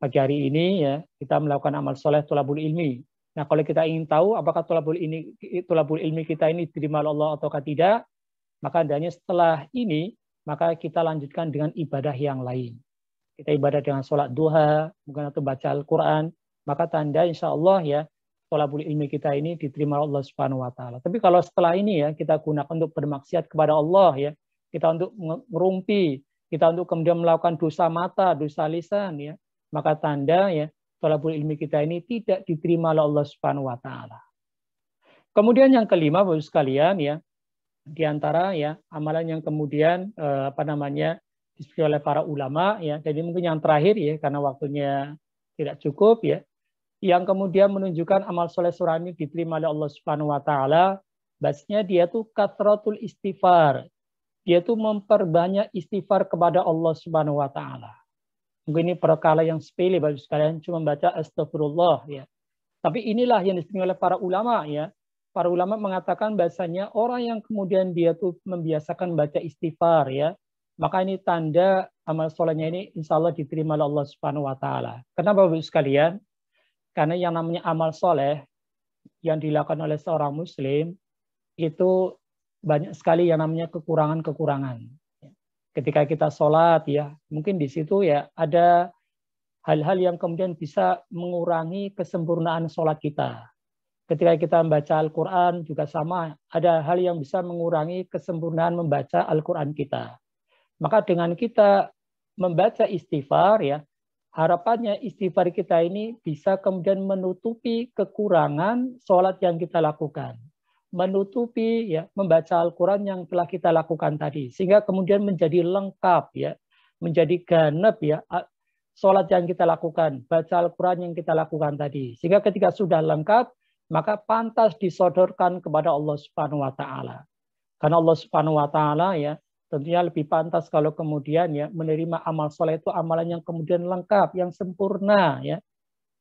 Pagi hari ini ya kita melakukan amal soleh tulabul ilmi. Nah, kalau kita ingin tahu apakah tulabul ini tulabul ilmi kita ini diterima oleh Allah atau tidak, maka adanya setelah ini maka kita lanjutkan dengan ibadah yang lain. Kita ibadah dengan sholat duha, mungkin atau baca Al-Quran, maka tanda insya Allah ya tolabul ilmi kita ini diterima Allah Subhanahu wa taala. Tapi kalau setelah ini ya kita gunakan untuk bermaksiat kepada Allah ya, kita untuk merumpi, kita untuk kemudian melakukan dosa mata, dosa lisan ya, maka tanda ya tolabul ilmi kita ini tidak diterima oleh Allah Subhanahu wa taala. Kemudian yang kelima Bapak sekalian ya, di antara ya amalan yang kemudian eh, apa namanya disebut oleh para ulama ya, jadi mungkin yang terakhir ya karena waktunya tidak cukup ya. Yang kemudian menunjukkan amal soleh ini diterima oleh Allah Subhanahu wa taala, basnya dia tuh katrotul istighfar, yaitu memperbanyak istighfar kepada Allah Subhanahu wa taala. Mungkin ini perkala yang sepele bagi sekalian cuma baca astagfirullah ya. Tapi inilah yang disebut oleh para ulama ya. Para ulama mengatakan bahasanya orang yang kemudian dia tuh membiasakan baca istighfar ya, maka ini tanda amal solehnya ini insya Allah diterima oleh Allah Subhanahu wa taala. Kenapa Bapak sekalian? Karena yang namanya amal soleh yang dilakukan oleh seorang muslim itu banyak sekali yang namanya kekurangan-kekurangan. Ya. Ketika kita sholat ya, mungkin di situ ya ada hal-hal yang kemudian bisa mengurangi kesempurnaan sholat kita. Ketika kita membaca Al-Quran juga sama, ada hal yang bisa mengurangi kesempurnaan membaca Al-Quran kita. Maka dengan kita membaca istighfar ya, harapannya istighfar kita ini bisa kemudian menutupi kekurangan sholat yang kita lakukan menutupi ya membaca Al-Qur'an yang telah kita lakukan tadi sehingga kemudian menjadi lengkap ya, menjadi ganep ya salat yang kita lakukan, baca Al-Qur'an yang kita lakukan tadi. Sehingga ketika sudah lengkap, maka pantas disodorkan kepada Allah Subhanahu wa taala. Karena Allah Subhanahu wa taala ya tentunya lebih pantas kalau kemudian ya menerima amal soleh itu amalan yang kemudian lengkap, yang sempurna ya,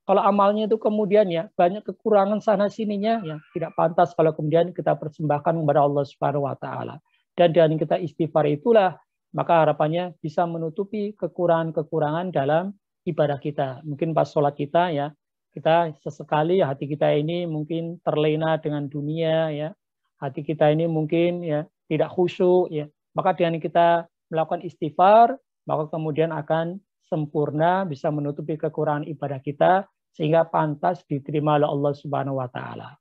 kalau amalnya itu kemudian ya banyak kekurangan sana sininya ya tidak pantas kalau kemudian kita persembahkan kepada Allah Subhanahu wa taala. Dan dengan kita istighfar itulah maka harapannya bisa menutupi kekurangan-kekurangan dalam ibadah kita. Mungkin pas sholat kita ya kita sesekali hati kita ini mungkin terlena dengan dunia ya. Hati kita ini mungkin ya tidak khusyuk ya. Maka dengan kita melakukan istighfar maka kemudian akan sempurna bisa menutupi kekurangan ibadah kita sehingga pantas diterima oleh Allah Subhanahu wa taala.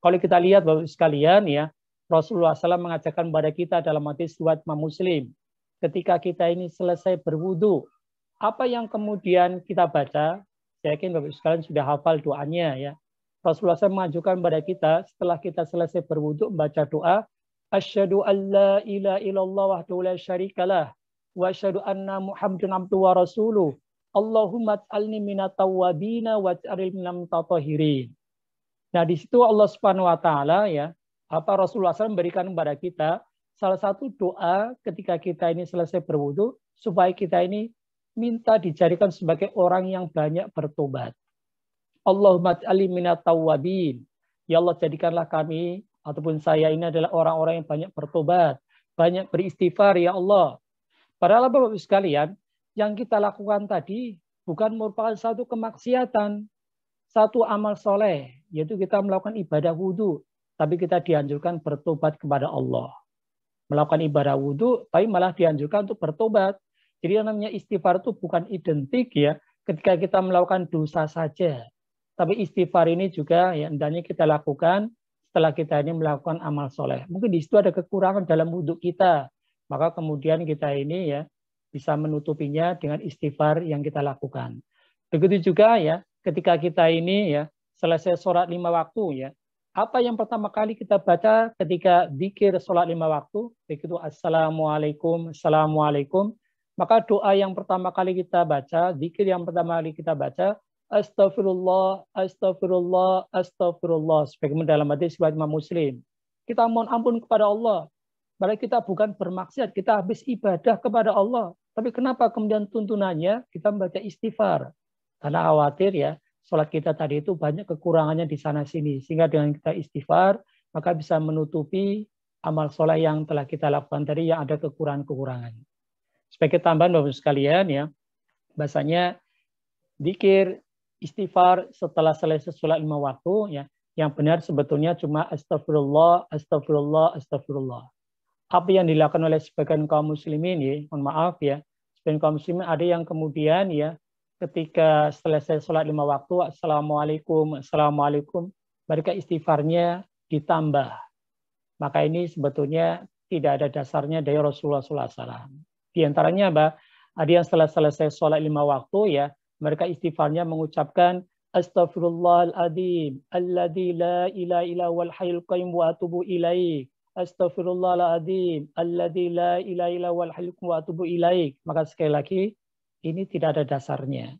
Kalau kita lihat Bapak sekalian ya, Rasulullah SAW mengajarkan kepada kita dalam hadis riwayat Muslim, ketika kita ini selesai berwudu, apa yang kemudian kita baca? Saya yakin Bapak sekalian sudah hafal doanya ya. Rasulullah SAW mengajukan kepada kita setelah kita selesai berwudu membaca doa, Asyhadu an la ilaha illallah wahdahu la syarikalah wa asyhadu anna Muhammadan abduhu wa rasuluh Allahumma alni minatawabina waj'alil minam tatahirin. Nah, di situ Allah Subhanahu wa taala ya, apa Rasulullah SAW memberikan kepada kita salah satu doa ketika kita ini selesai berwudu supaya kita ini minta dijadikan sebagai orang yang banyak bertobat. Allahumma alni minatawabin. Ya Allah jadikanlah kami ataupun saya ini adalah orang-orang yang banyak bertobat, banyak beristighfar ya Allah. Padahal Bapak-Ibu sekalian, yang kita lakukan tadi bukan merupakan satu kemaksiatan, satu amal soleh, yaitu kita melakukan ibadah wudhu, tapi kita dianjurkan bertobat kepada Allah. Melakukan ibadah wudhu, tapi malah dianjurkan untuk bertobat. Jadi yang namanya istighfar itu bukan identik ya, ketika kita melakukan dosa saja. Tapi istighfar ini juga ya hendaknya kita lakukan setelah kita ini melakukan amal soleh. Mungkin di situ ada kekurangan dalam wudhu kita. Maka kemudian kita ini ya bisa menutupinya dengan istighfar yang kita lakukan. Begitu juga ya, ketika kita ini ya selesai sholat lima waktu ya, apa yang pertama kali kita baca ketika dikir sholat lima waktu, begitu assalamualaikum, assalamualaikum, maka doa yang pertama kali kita baca, dikir yang pertama kali kita baca, astagfirullah, astagfirullah, astagfirullah, sebagaimana dalam hadis buat Imam Muslim. Kita mohon ampun kepada Allah, Padahal kita bukan bermaksiat, kita habis ibadah kepada Allah. Tapi kenapa kemudian tuntunannya kita membaca istighfar? Karena khawatir ya, sholat kita tadi itu banyak kekurangannya di sana sini. Sehingga dengan kita istighfar, maka bisa menutupi amal sholat yang telah kita lakukan tadi yang ada kekurangan-kekurangan. Sebagai tambahan Bapak sekalian ya, bahasanya dikir istighfar setelah selesai sholat lima waktu ya, yang benar sebetulnya cuma astagfirullah, astagfirullah, astagfirullah apa yang dilakukan oleh sebagian kaum muslimin ya, mohon maaf ya, sebagian kaum muslimin ada yang kemudian ya ketika selesai sholat lima waktu, assalamualaikum, assalamualaikum, mereka istighfarnya ditambah. Maka ini sebetulnya tidak ada dasarnya dari Rasulullah SAW. Di antaranya apa? Ada yang setelah selesai sholat lima waktu ya, mereka istighfarnya mengucapkan Astaghfirullahaladzim, alladhi la ilaha illa wal hayyul qayyum wa atubu ilaih. Astaghfirullahaladzim. Alladhi la ilaha illa wal wa atubu ilaik. Maka sekali lagi, ini tidak ada dasarnya.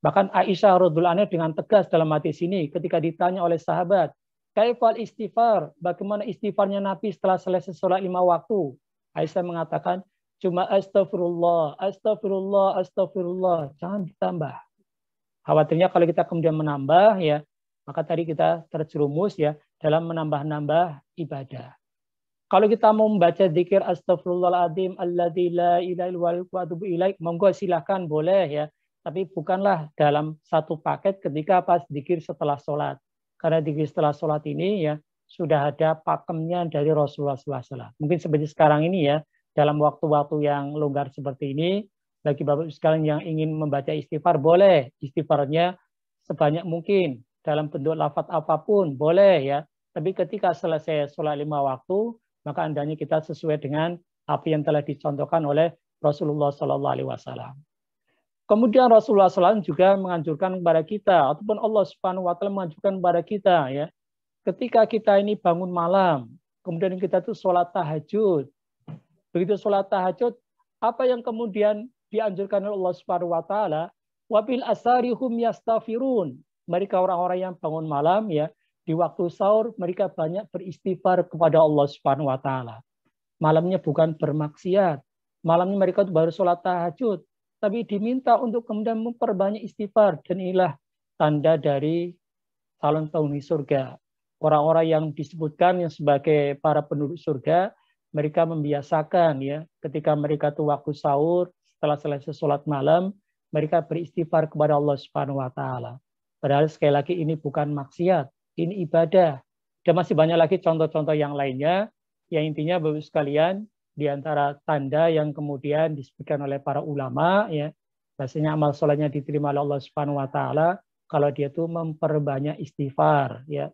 Bahkan Aisyah radhiallahu dengan tegas dalam hati sini ketika ditanya oleh sahabat, "Kaifal istighfar? Bagaimana istighfarnya Nabi setelah selesai sholat lima waktu?" Aisyah mengatakan, "Cuma astaghfirullah, astaghfirullah, astaghfirullah. Jangan ditambah." Khawatirnya kalau kita kemudian menambah ya, maka tadi kita terjerumus ya dalam menambah-nambah ibadah. Kalau kita mau membaca zikir astagfirullahaladzim, alladzi la ilaha ilaik, monggo silahkan boleh ya. Tapi bukanlah dalam satu paket ketika pas zikir setelah sholat. Karena zikir setelah sholat ini ya sudah ada pakemnya dari Rasulullah SAW. Mungkin seperti sekarang ini ya, dalam waktu-waktu yang longgar seperti ini, bagi Bapak Ibu sekalian yang ingin membaca istighfar, boleh istighfarnya sebanyak mungkin. Dalam bentuk lafat apapun, boleh ya. Tapi ketika selesai sholat lima waktu, maka andanya kita sesuai dengan apa yang telah dicontohkan oleh Rasulullah Shallallahu Alaihi Wasallam. Kemudian Rasulullah SAW juga menganjurkan kepada kita, ataupun Allah Subhanahu Wa Taala menganjurkan kepada kita, ya, ketika kita ini bangun malam, kemudian kita tuh sholat tahajud. Begitu sholat tahajud, apa yang kemudian dianjurkan oleh Allah Subhanahu Wa Taala? Wabil asarihum yastafirun. Mereka orang-orang yang bangun malam, ya, di waktu sahur mereka banyak beristighfar kepada Allah Subhanahu wa taala. Malamnya bukan bermaksiat. Malamnya mereka baru sholat tahajud, tapi diminta untuk kemudian memperbanyak istighfar dan inilah tanda dari calon penghuni surga. Orang-orang yang disebutkan yang sebagai para penduduk surga, mereka membiasakan ya ketika mereka tuh waktu sahur setelah selesai sholat malam, mereka beristighfar kepada Allah Subhanahu wa taala. Padahal sekali lagi ini bukan maksiat, ini ibadah. Dan masih banyak lagi contoh-contoh yang lainnya, yang intinya bagus sekalian, di antara tanda yang kemudian disebutkan oleh para ulama, ya, biasanya amal solatnya diterima oleh Allah Subhanahu wa Ta'ala, kalau dia tuh memperbanyak istighfar, ya,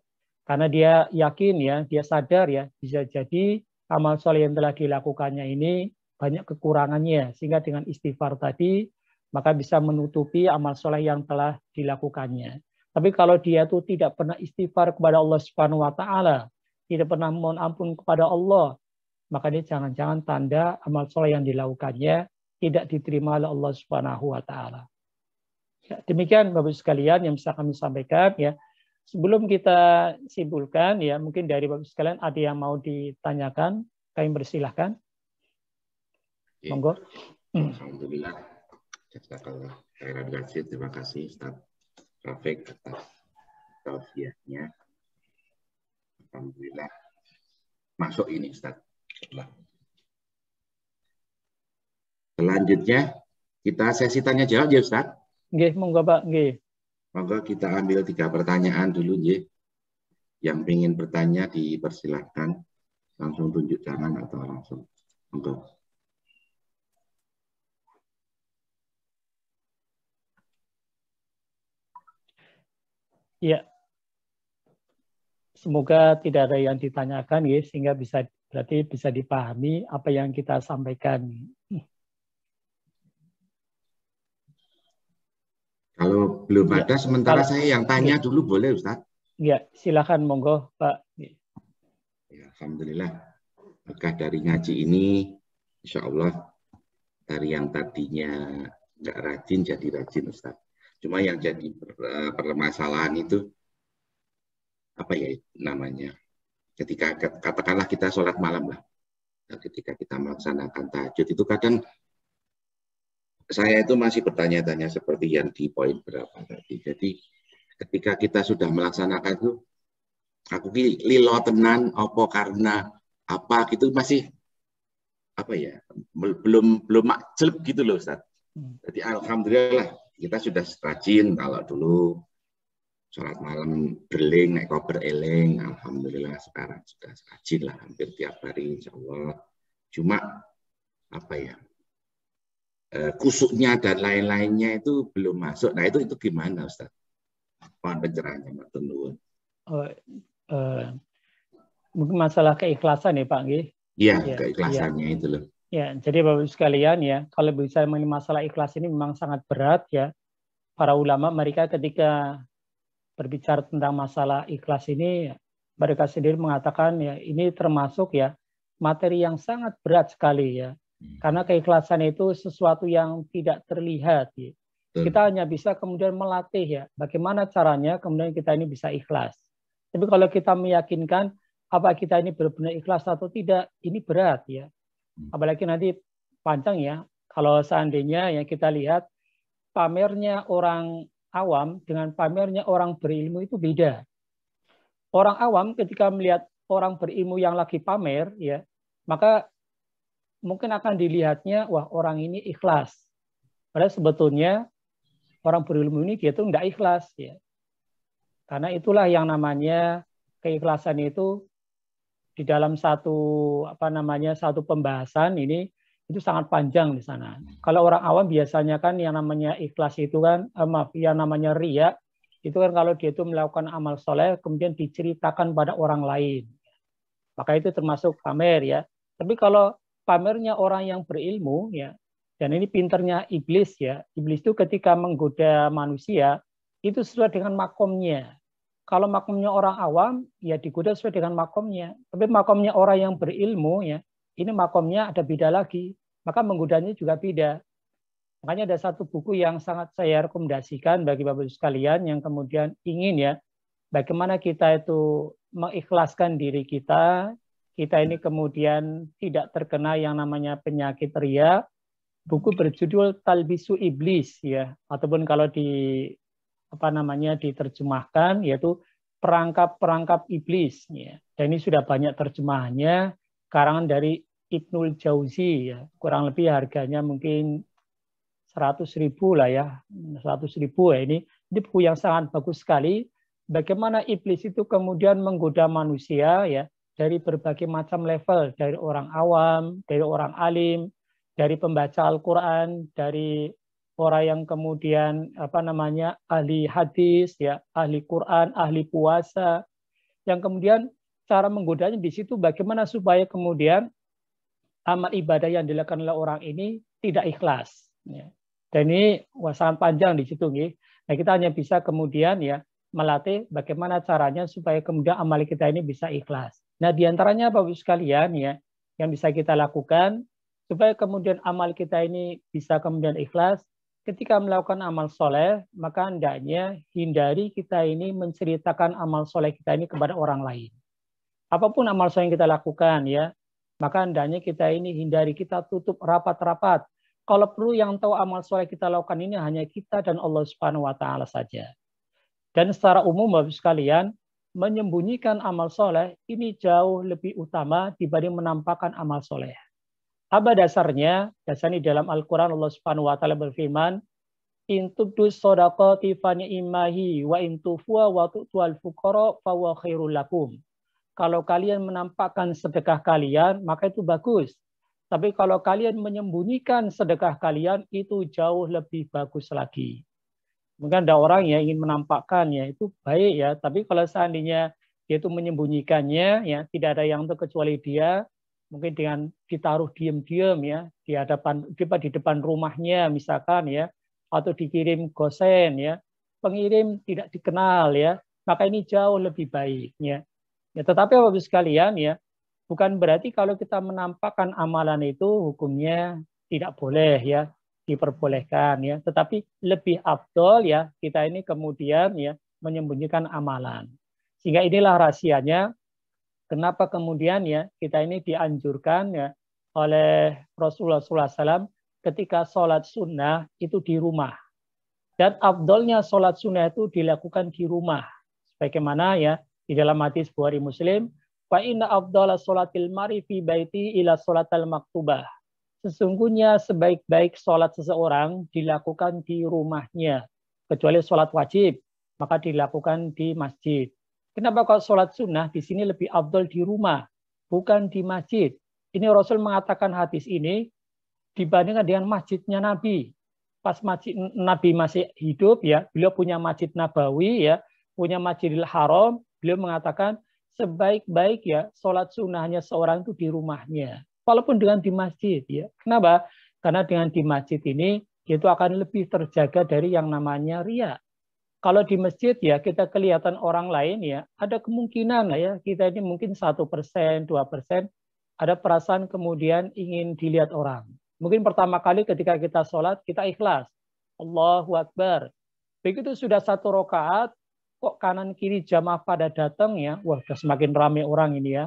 karena dia yakin, ya, dia sadar, ya, bisa jadi amal soleh yang telah dilakukannya ini banyak kekurangannya, sehingga dengan istighfar tadi, maka bisa menutupi amal soleh yang telah dilakukannya. Tapi kalau dia itu tidak pernah istighfar kepada Allah Subhanahu wa taala, tidak pernah mohon ampun kepada Allah, maka dia jangan-jangan tanda amal soleh yang dilakukannya tidak diterima oleh Allah Subhanahu wa taala. Ya, demikian Bapak sekalian yang bisa kami sampaikan ya. Sebelum kita simpulkan ya, mungkin dari Bapak sekalian ada yang mau ditanyakan, kami bersilahkan. Monggo. Alhamdulillah. Terima kasih, terima kasih Ustaz Taufik atas tausiahnya. Alhamdulillah. Masuk ini Ustaz. Selanjutnya kita sesi tanya jawab ya Ustaz. Nggih, monggo Pak, nggih. Monggo kita ambil tiga pertanyaan dulu nggih. Yang ingin bertanya dipersilahkan langsung tunjuk tangan atau langsung monggo. Ya, semoga tidak ada yang ditanyakan ya, sehingga bisa berarti bisa dipahami apa yang kita sampaikan. Kalau belum ya. ada, sementara Kalau, saya yang tanya ya. dulu boleh Ustaz? Ya, silakan monggo Pak. Iya. Ya, Alhamdulillah, berkah dari ngaji ini, insya Allah dari yang tadinya nggak rajin jadi rajin Ustaz. Cuma yang jadi eh, permasalahan itu apa ya namanya? Ketika katakanlah kita sholat malam lah, nah, ketika kita melaksanakan tahajud itu kadang saya itu masih bertanya-tanya seperti yang di poin berapa tadi. Jadi ketika kita sudah melaksanakan itu, aku lilo tenan opo karena apa gitu masih apa ya belum belum makjelep gitu loh Ustaz. Hmm. Jadi alhamdulillah kita sudah rajin kalau dulu sholat malam berling naik koper eling alhamdulillah sekarang sudah rajin lah hampir tiap hari insya Allah cuma apa ya e, kusuknya dan lain-lainnya itu belum masuk nah itu itu gimana Ustaz? Apa pencerahannya Pak Tenuun. Oh, uh, mungkin masalah keikhlasan ya Pak Iya ya, keikhlasannya ya. itu loh. Ya, jadi Bapak Ibu sekalian ya, kalau bisa mengenai masalah ikhlas ini memang sangat berat ya. Para ulama mereka ketika berbicara tentang masalah ikhlas ini, mereka sendiri mengatakan ya ini termasuk ya materi yang sangat berat sekali ya. Hmm. Karena keikhlasan itu sesuatu yang tidak terlihat. Ya. Kita hanya bisa kemudian melatih ya, bagaimana caranya kemudian kita ini bisa ikhlas. Tapi kalau kita meyakinkan apa kita ini benar-benar ikhlas atau tidak, ini berat ya Hmm. apalagi nanti panjang ya. Kalau seandainya yang kita lihat pamernya orang awam dengan pamernya orang berilmu itu beda. Orang awam ketika melihat orang berilmu yang lagi pamer ya, maka mungkin akan dilihatnya wah orang ini ikhlas. Padahal sebetulnya orang berilmu ini dia tuh nggak ikhlas ya. Karena itulah yang namanya keikhlasan itu di dalam satu apa namanya satu pembahasan ini itu sangat panjang di sana. Kalau orang awam biasanya kan yang namanya ikhlas itu kan eh, maaf yang namanya riya itu kan kalau dia itu melakukan amal soleh kemudian diceritakan pada orang lain. Maka itu termasuk pamer ya. Tapi kalau pamernya orang yang berilmu ya dan ini pinternya iblis ya. Iblis itu ketika menggoda manusia itu sesuai dengan makomnya. Kalau makomnya orang awam, ya digoda sesuai dengan makomnya. Tapi makomnya orang yang berilmu, ya ini makomnya ada beda lagi. Maka menggodanya juga beda. Makanya ada satu buku yang sangat saya rekomendasikan bagi Bapak-Ibu sekalian yang kemudian ingin ya, bagaimana kita itu mengikhlaskan diri kita, kita ini kemudian tidak terkena yang namanya penyakit ria, buku berjudul Talbisu Iblis ya, ataupun kalau di apa namanya diterjemahkan yaitu perangkap-perangkap iblis ya. Dan ini sudah banyak terjemahannya karangan dari Ibnul Jauzi ya. Kurang lebih harganya mungkin 100 ribu lah ya. 100 ribu ya ini. Ini buku yang sangat bagus sekali. Bagaimana iblis itu kemudian menggoda manusia ya dari berbagai macam level, dari orang awam, dari orang alim, dari pembaca Al-Quran, dari orang yang kemudian apa namanya ahli hadis ya ahli Quran ahli puasa yang kemudian cara menggodanya di situ bagaimana supaya kemudian amal ibadah yang dilakukan oleh orang ini tidak ikhlas ya. dan ini wasan panjang di situ nih nah kita hanya bisa kemudian ya melatih bagaimana caranya supaya kemudian amal kita ini bisa ikhlas nah diantaranya bapak sekalian ya yang bisa kita lakukan supaya kemudian amal kita ini bisa kemudian ikhlas ketika melakukan amal soleh, maka hendaknya hindari kita ini menceritakan amal soleh kita ini kepada orang lain. Apapun amal soleh yang kita lakukan ya, maka hendaknya kita ini hindari, kita tutup rapat-rapat. Kalau perlu yang tahu amal soleh kita lakukan ini hanya kita dan Allah Subhanahu wa taala saja. Dan secara umum Bapak sekalian, menyembunyikan amal soleh ini jauh lebih utama dibanding menampakkan amal soleh. Apa dasarnya? Dasarnya dalam Al-Quran Allah Subhanahu Wa Taala berfirman, Intubdu sodako fani imahi wa intufwa wa tu'tual fukoro fawa khairul lakum. Kalau kalian menampakkan sedekah kalian, maka itu bagus. Tapi kalau kalian menyembunyikan sedekah kalian, itu jauh lebih bagus lagi. Mungkin ada orang yang ingin menampakkan ya itu baik ya. Tapi kalau seandainya dia itu menyembunyikannya, ya tidak ada yang terkecuali dia, mungkin dengan ditaruh diem-diem ya di hadapan di depan rumahnya misalkan ya atau dikirim gosen ya pengirim tidak dikenal ya maka ini jauh lebih baik ya. ya tetapi Bapak sekalian ya bukan berarti kalau kita menampakkan amalan itu hukumnya tidak boleh ya diperbolehkan ya tetapi lebih abdol ya kita ini kemudian ya menyembunyikan amalan sehingga inilah rahasianya Kenapa kemudian ya kita ini dianjurkan ya oleh Rasulullah SAW ketika sholat sunnah itu di rumah. Dan abdolnya sholat sunnah itu dilakukan di rumah. Bagaimana ya di dalam hadis Bukhari Muslim, Fa inna abdola sholatil marifi baiti ila sholatil maktubah. Sesungguhnya sebaik-baik sholat seseorang dilakukan di rumahnya. Kecuali sholat wajib, maka dilakukan di masjid. Kenapa kalau sholat sunnah di sini lebih abdul di rumah, bukan di masjid? Ini Rasul mengatakan hadis ini dibandingkan dengan masjidnya Nabi. Pas masjid Nabi masih hidup ya, beliau punya masjid Nabawi ya, punya Masjidil Haram, beliau mengatakan sebaik-baik ya sholat sunnahnya seorang itu di rumahnya. Walaupun dengan di masjid ya. Kenapa? Karena dengan di masjid ini itu akan lebih terjaga dari yang namanya ria kalau di masjid ya kita kelihatan orang lain ya ada kemungkinan lah ya kita ini mungkin satu persen dua persen ada perasaan kemudian ingin dilihat orang mungkin pertama kali ketika kita sholat kita ikhlas Allahu Akbar begitu sudah satu rokaat kok kanan kiri jamaah pada datang ya wah udah semakin ramai orang ini ya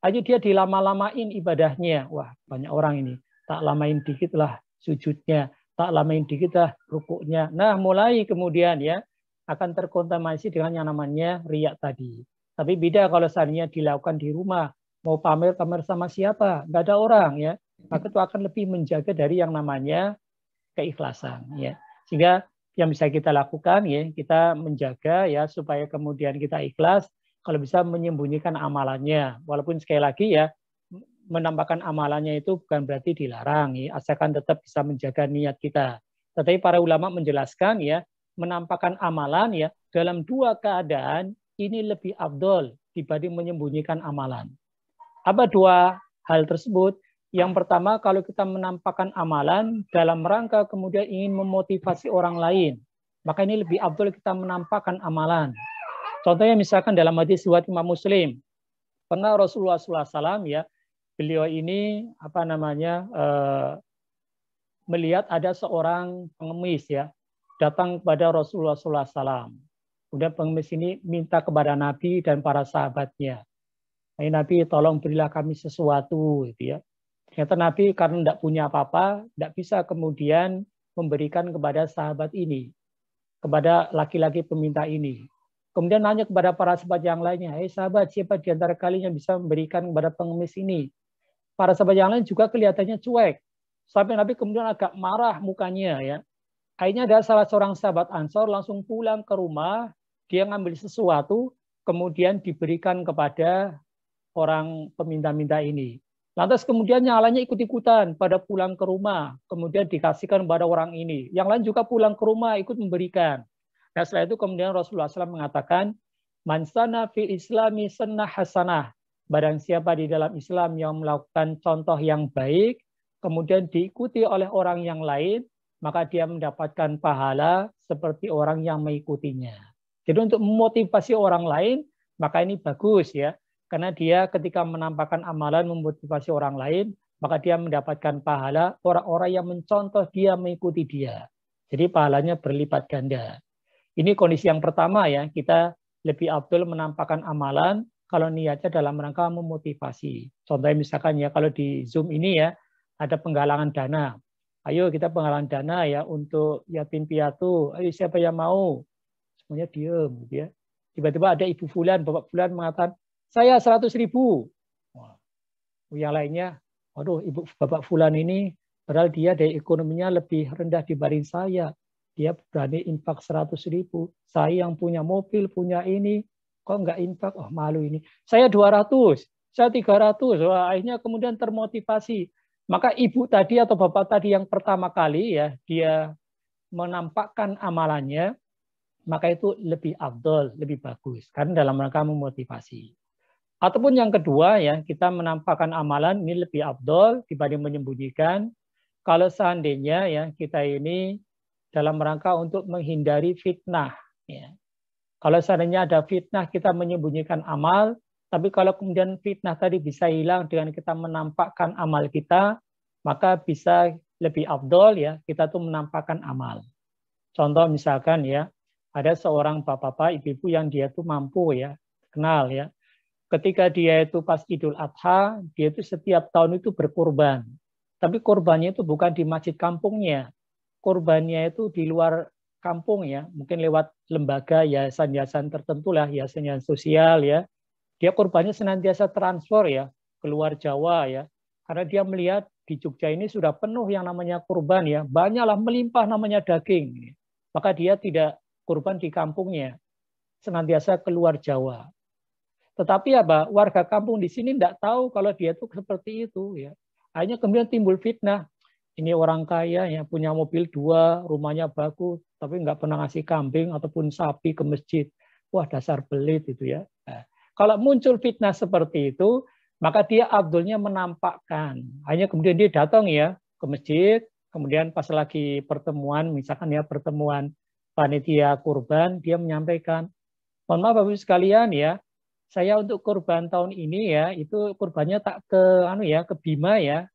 aja dia dilama-lamain ibadahnya wah banyak orang ini tak lamain dikit lah sujudnya tak lamain dikit lah rukuknya nah mulai kemudian ya akan terkontaminasi dengan yang namanya riak tadi. Tapi beda kalau seandainya dilakukan di rumah, mau pamer-pamer sama siapa, nggak ada orang ya, maka itu akan lebih menjaga dari yang namanya keikhlasan ya. Sehingga yang bisa kita lakukan ya, kita menjaga ya supaya kemudian kita ikhlas kalau bisa menyembunyikan amalannya. Walaupun sekali lagi ya menambahkan amalannya itu bukan berarti dilarang ya, asalkan tetap bisa menjaga niat kita. Tetapi para ulama menjelaskan ya menampakkan amalan ya dalam dua keadaan ini lebih abdol dibanding menyembunyikan amalan. Apa dua hal tersebut? Yang pertama, kalau kita menampakkan amalan dalam rangka kemudian ingin memotivasi orang lain, maka ini lebih abdul kita menampakkan amalan. Contohnya misalkan dalam hadis buat Imam Muslim, pernah Rasulullah SAW ya, beliau ini apa namanya eh, melihat ada seorang pengemis ya, datang kepada Rasulullah SAW. Kemudian pengemis ini minta kepada Nabi dan para sahabatnya. Hai Nabi tolong berilah kami sesuatu gitu ya. Ternyata Nabi karena tidak punya apa-apa, tidak bisa kemudian memberikan kepada sahabat ini, kepada laki-laki peminta ini. Kemudian nanya kepada para sahabat yang lainnya, hei sahabat, siapa di antara kalian yang bisa memberikan kepada pengemis ini? Para sahabat yang lain juga kelihatannya cuek. Sampai Nabi kemudian agak marah mukanya ya. Akhirnya ada salah seorang sahabat Ansor langsung pulang ke rumah, dia ngambil sesuatu, kemudian diberikan kepada orang peminta-minta ini. Lantas kemudian nyalanya ikut-ikutan pada pulang ke rumah, kemudian dikasihkan kepada orang ini. Yang lain juga pulang ke rumah ikut memberikan. Nah setelah itu kemudian Rasulullah SAW mengatakan, Man sana fi islami senah hasanah. Barang siapa di dalam Islam yang melakukan contoh yang baik, kemudian diikuti oleh orang yang lain, maka dia mendapatkan pahala seperti orang yang mengikutinya. Jadi untuk memotivasi orang lain, maka ini bagus ya. Karena dia ketika menampakkan amalan memotivasi orang lain, maka dia mendapatkan pahala orang-orang yang mencontoh dia mengikuti dia. Jadi pahalanya berlipat ganda. Ini kondisi yang pertama ya, kita lebih abdul menampakkan amalan kalau niatnya dalam rangka memotivasi. Contohnya misalkan ya kalau di Zoom ini ya, ada penggalangan dana ayo kita pengalaman dana ya untuk yatim piatu, ayo siapa yang mau? Semuanya diem, gitu ya. Tiba-tiba ada ibu Fulan, bapak Fulan mengatakan, saya seratus ribu. Wah. Oh, yang lainnya, waduh ibu bapak Fulan ini padahal dia dari ekonominya lebih rendah dibanding saya. Dia berani infak seratus ribu. Saya yang punya mobil, punya ini, kok nggak infak? Oh malu ini. Saya dua 200, saya 300. Wah, akhirnya kemudian termotivasi. Maka ibu tadi atau bapak tadi yang pertama kali ya dia menampakkan amalannya, maka itu lebih abdul, lebih bagus karena dalam rangka memotivasi. Ataupun yang kedua ya kita menampakkan amalan ini lebih abdul dibanding menyembunyikan. Kalau seandainya ya kita ini dalam rangka untuk menghindari fitnah. Ya. Kalau seandainya ada fitnah kita menyembunyikan amal, tapi kalau kemudian fitnah tadi bisa hilang dengan kita menampakkan amal kita, maka bisa lebih abdol ya, kita tuh menampakkan amal. Contoh misalkan ya, ada seorang bapak-bapak, ibu-ibu yang dia tuh mampu ya, kenal ya. Ketika dia itu pas Idul Adha, dia itu setiap tahun itu berkorban. Tapi korbannya itu bukan di masjid kampungnya. Korbannya itu di luar kampung ya, mungkin lewat lembaga yayasan-yayasan tertentu lah, yayasan-yayasan sosial ya, dia korbannya senantiasa transfer ya keluar Jawa ya karena dia melihat di Jogja ini sudah penuh yang namanya kurban ya banyaklah melimpah namanya daging maka dia tidak kurban di kampungnya senantiasa keluar Jawa tetapi apa warga kampung di sini tidak tahu kalau dia tuh seperti itu ya hanya kemudian timbul fitnah ini orang kaya yang punya mobil dua rumahnya bagus tapi nggak pernah ngasih kambing ataupun sapi ke masjid wah dasar belit itu ya kalau muncul fitnah seperti itu, maka dia Abdulnya menampakkan. Hanya kemudian dia datang ya ke masjid, kemudian pas lagi pertemuan, misalkan ya pertemuan panitia kurban, dia menyampaikan, mohon maaf Bapak sekalian ya, saya untuk kurban tahun ini ya, itu kurbannya tak ke anu ya, ke Bima ya,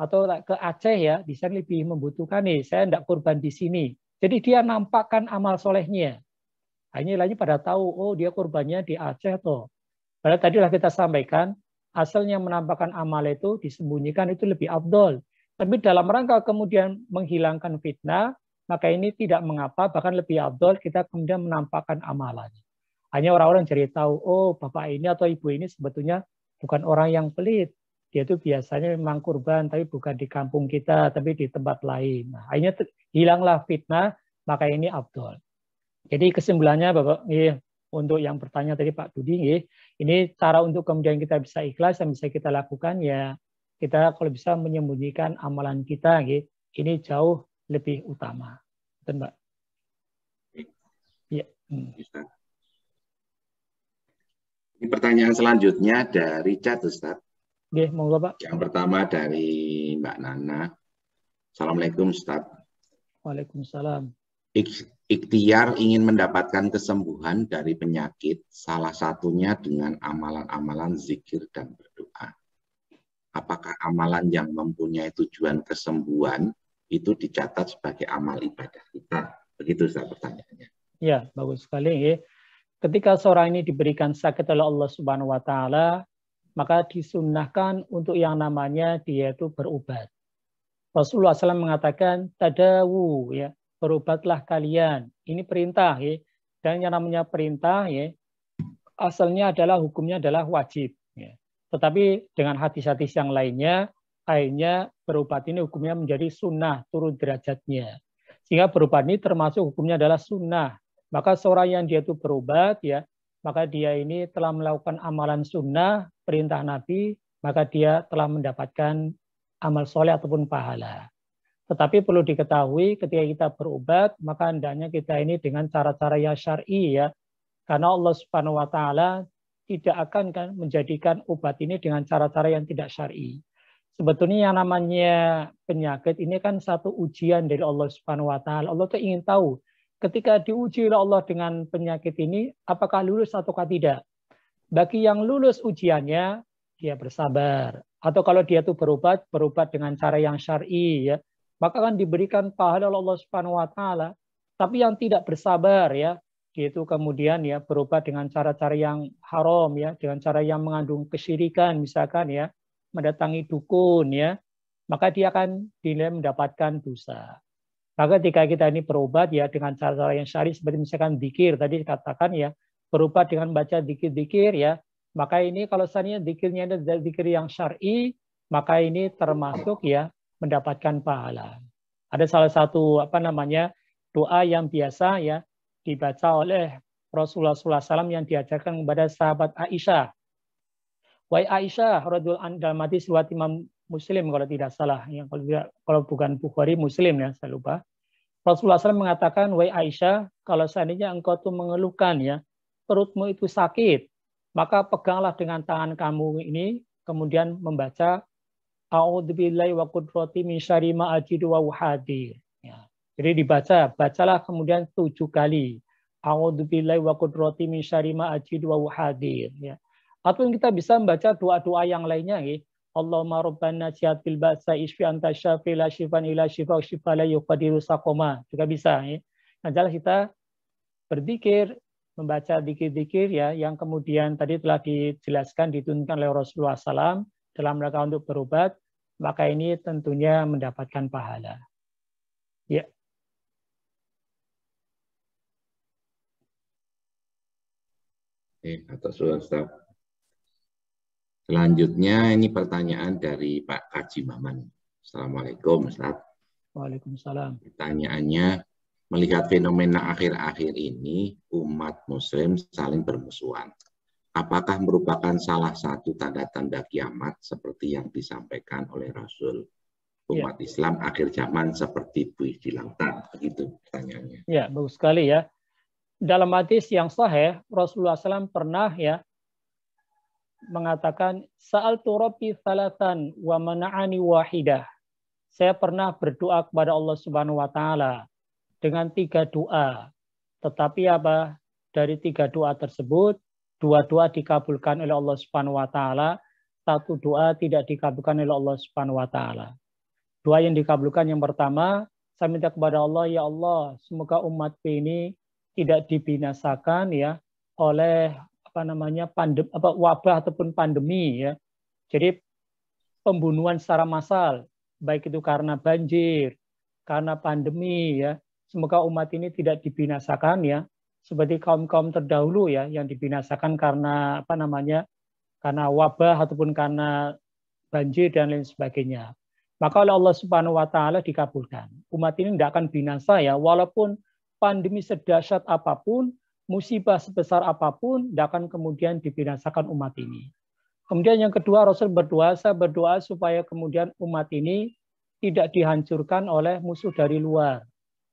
atau tak ke Aceh ya, di sana lebih membutuhkan nih, saya tidak kurban di sini. Jadi dia nampakkan amal solehnya. Hanya lagi pada tahu, oh dia kurbannya di Aceh toh. Padahal tadi lah kita sampaikan, asalnya menampakkan amal itu disembunyikan itu lebih abdol. Tapi dalam rangka kemudian menghilangkan fitnah, maka ini tidak mengapa, bahkan lebih abdol kita kemudian menampakkan amalannya. Hanya orang-orang jadi tahu, oh bapak ini atau ibu ini sebetulnya bukan orang yang pelit. Dia itu biasanya memang kurban, tapi bukan di kampung kita, tapi di tempat lain. Nah, akhirnya hilanglah fitnah, maka ini abdol. Jadi kesimpulannya Bapak, iya untuk yang bertanya tadi Pak Dudi, ini cara untuk kemudian kita bisa ikhlas yang bisa kita lakukan ya kita kalau bisa menyembunyikan amalan kita, ini jauh lebih utama. Betul Mbak? Ya. Hmm. Ini pertanyaan selanjutnya dari chat Ustaz. Oke, monggo Pak. Yang pertama dari Mbak Nana. Assalamualaikum Ustaz. Waalaikumsalam ikhtiar ingin mendapatkan kesembuhan dari penyakit, salah satunya dengan amalan-amalan zikir dan berdoa. Apakah amalan yang mempunyai tujuan kesembuhan itu dicatat sebagai amal ibadah kita? Begitu saya bertanya. Ya, bagus sekali. Ketika seorang ini diberikan sakit oleh Allah Subhanahu wa taala, maka disunnahkan untuk yang namanya dia itu berobat. Rasulullah SAW mengatakan tadawu ya, berobatlah kalian. Ini perintah ya. Dan yang namanya perintah ya asalnya adalah hukumnya adalah wajib ya. Tetapi dengan hadis-hadis yang lainnya akhirnya berobat ini hukumnya menjadi sunnah turun derajatnya. Sehingga berobat ini termasuk hukumnya adalah sunnah. Maka seorang yang dia itu berobat ya, maka dia ini telah melakukan amalan sunnah perintah Nabi, maka dia telah mendapatkan amal soleh ataupun pahala. Tetapi perlu diketahui ketika kita berobat, maka hendaknya kita ini dengan cara-cara yang syar'i ya. Karena Allah Subhanahu wa taala tidak akan kan menjadikan obat ini dengan cara-cara yang tidak syar'i. Sebetulnya yang namanya penyakit ini kan satu ujian dari Allah Subhanahu wa taala. Allah tuh ingin tahu ketika diuji oleh Allah dengan penyakit ini apakah lulus ataukah tidak. Bagi yang lulus ujiannya dia bersabar. Atau kalau dia tuh berobat, berobat dengan cara yang syar'i ya maka akan diberikan pahala oleh Allah Subhanahu wa taala. Tapi yang tidak bersabar ya, yaitu kemudian ya berobat dengan cara-cara yang haram ya, dengan cara yang mengandung kesyirikan misalkan ya, mendatangi dukun ya, maka dia akan dinilai mendapatkan dosa. Maka ketika kita ini berobat ya dengan cara-cara yang syari seperti misalkan dikir tadi dikatakan ya, berobat dengan baca dikir-dikir ya, maka ini kalau seandainya dikirnya ada dikir yang syari, maka ini termasuk ya mendapatkan pahala. Ada salah satu apa namanya doa yang biasa ya dibaca oleh Rasulullah SAW yang diajarkan kepada sahabat Aisyah. Wa Aisyah, radul dalam hadis riwayat Imam Muslim kalau tidak salah, yang kalau tidak kalau bukan Bukhari Muslim ya saya lupa. Rasulullah SAW mengatakan, wa Aisyah, kalau seandainya engkau tuh mengeluhkan ya perutmu itu sakit, maka peganglah dengan tangan kamu ini, kemudian membaca A'udzubillahi wa qudrati min syari ma ajidu wa uhadir. Ya. Jadi dibaca, bacalah kemudian tujuh kali. A'udzubillahi wa qudrati min syari ma ajidu wa uhadir. Ya. Atau kita bisa membaca doa-doa yang lainnya. Ya. Allahumma rabbana siyat bil ba'sa isfi anta syafi la syifan ila syifa syifa la yuqadiru sakoma. Juga bisa. Ya. Nah, jalan kita berzikir, membaca dikir-dikir ya yang kemudian tadi telah dijelaskan dituntunkan oleh Rasulullah SAW dalam rangka untuk berobat maka ini tentunya mendapatkan pahala. Ya. Oke, atas ulang Ustaz. Selanjutnya ini pertanyaan dari Pak Kaji Maman. Assalamualaikum Ustaz. Waalaikumsalam. Pertanyaannya, melihat fenomena akhir-akhir ini umat muslim saling bermusuhan apakah merupakan salah satu tanda-tanda kiamat seperti yang disampaikan oleh Rasul umat ya. Islam akhir zaman seperti buih di lautan begitu pertanyaannya. Ya, bagus sekali ya. Dalam hadis yang sahih Rasulullah SAW pernah ya mengatakan saal turopi salatan wa mana'ani wahidah. Saya pernah berdoa kepada Allah Subhanahu wa taala dengan tiga doa. Tetapi apa? Dari tiga doa tersebut dua doa dikabulkan oleh Allah Subhanahu wa taala, satu doa tidak dikabulkan oleh Allah Subhanahu wa taala. Doa yang dikabulkan yang pertama, saya minta kepada Allah, ya Allah, semoga umat ini tidak dibinasakan ya oleh apa namanya pandem apa wabah ataupun pandemi ya. Jadi pembunuhan secara massal baik itu karena banjir, karena pandemi ya. Semoga umat ini tidak dibinasakan ya seperti kaum-kaum terdahulu ya yang dibinasakan karena apa namanya karena wabah ataupun karena banjir dan lain sebagainya. Maka oleh Allah Subhanahu wa taala dikabulkan. Umat ini tidak akan binasa ya walaupun pandemi sedahsyat apapun, musibah sebesar apapun tidak akan kemudian dibinasakan umat ini. Kemudian yang kedua Rasul berdoa, saya berdoa supaya kemudian umat ini tidak dihancurkan oleh musuh dari luar.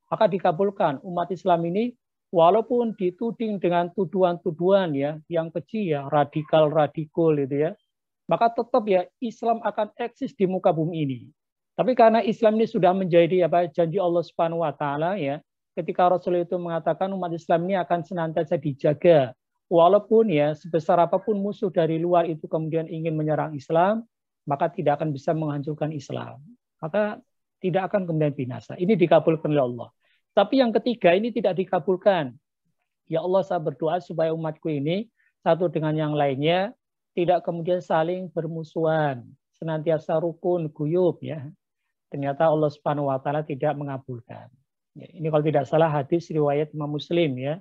Maka dikabulkan umat Islam ini walaupun dituding dengan tuduhan-tuduhan ya yang kecil ya radikal radikal itu ya maka tetap ya Islam akan eksis di muka bumi ini tapi karena Islam ini sudah menjadi apa janji Allah Subhanahu wa taala ya ketika Rasul itu mengatakan umat Islam ini akan senantiasa dijaga walaupun ya sebesar apapun musuh dari luar itu kemudian ingin menyerang Islam maka tidak akan bisa menghancurkan Islam maka tidak akan kemudian binasa ini dikabulkan oleh Allah tapi yang ketiga ini tidak dikabulkan. Ya Allah saya berdoa supaya umatku ini satu dengan yang lainnya tidak kemudian saling bermusuhan, senantiasa rukun, guyub ya. Ternyata Allah Subhanahu wa taala tidak mengabulkan. Ya, ini kalau tidak salah hadis riwayat Imam Muslim ya.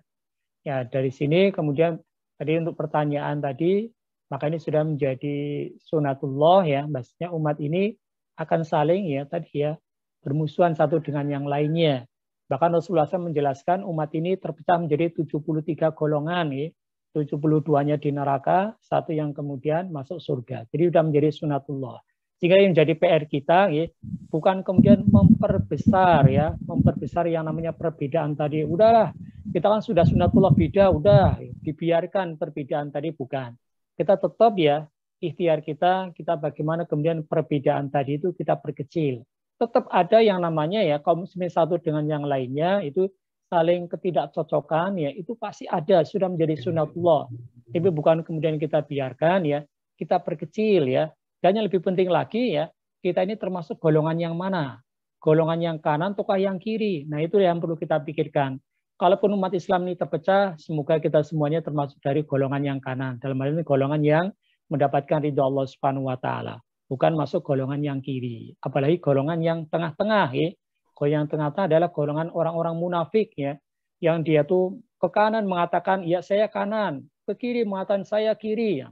Ya, dari sini kemudian tadi untuk pertanyaan tadi maka ini sudah menjadi sunatullah ya, maksudnya umat ini akan saling ya tadi ya bermusuhan satu dengan yang lainnya. Bahkan Rasulullah SAW menjelaskan umat ini terpecah menjadi 73 golongan. 72-nya di neraka, satu yang kemudian masuk surga. Jadi sudah menjadi sunatullah. Sehingga yang menjadi PR kita bukan kemudian memperbesar ya, memperbesar yang namanya perbedaan tadi. Udahlah, kita kan sudah sunatullah beda, udah dibiarkan perbedaan tadi bukan. Kita tetap ya ikhtiar kita, kita bagaimana kemudian perbedaan tadi itu kita perkecil tetap ada yang namanya ya kaum muslimin satu dengan yang lainnya itu saling ketidakcocokan ya itu pasti ada sudah menjadi iya. sunatullah tapi bukan kemudian kita biarkan ya kita perkecil ya dan yang lebih penting lagi ya kita ini termasuk golongan yang mana golongan yang kanan ataukah yang kiri nah itu yang perlu kita pikirkan kalaupun umat Islam ini terpecah semoga kita semuanya termasuk dari golongan yang kanan dalam hal ini golongan yang mendapatkan ridho Allah Subhanahu wa taala bukan masuk golongan yang kiri. Apalagi golongan yang tengah-tengah ya. Kalau yang tengah-tengah adalah golongan orang-orang munafik ya, yang dia tuh ke kanan mengatakan ya saya kanan, ke kiri mengatakan saya kiri. Ya.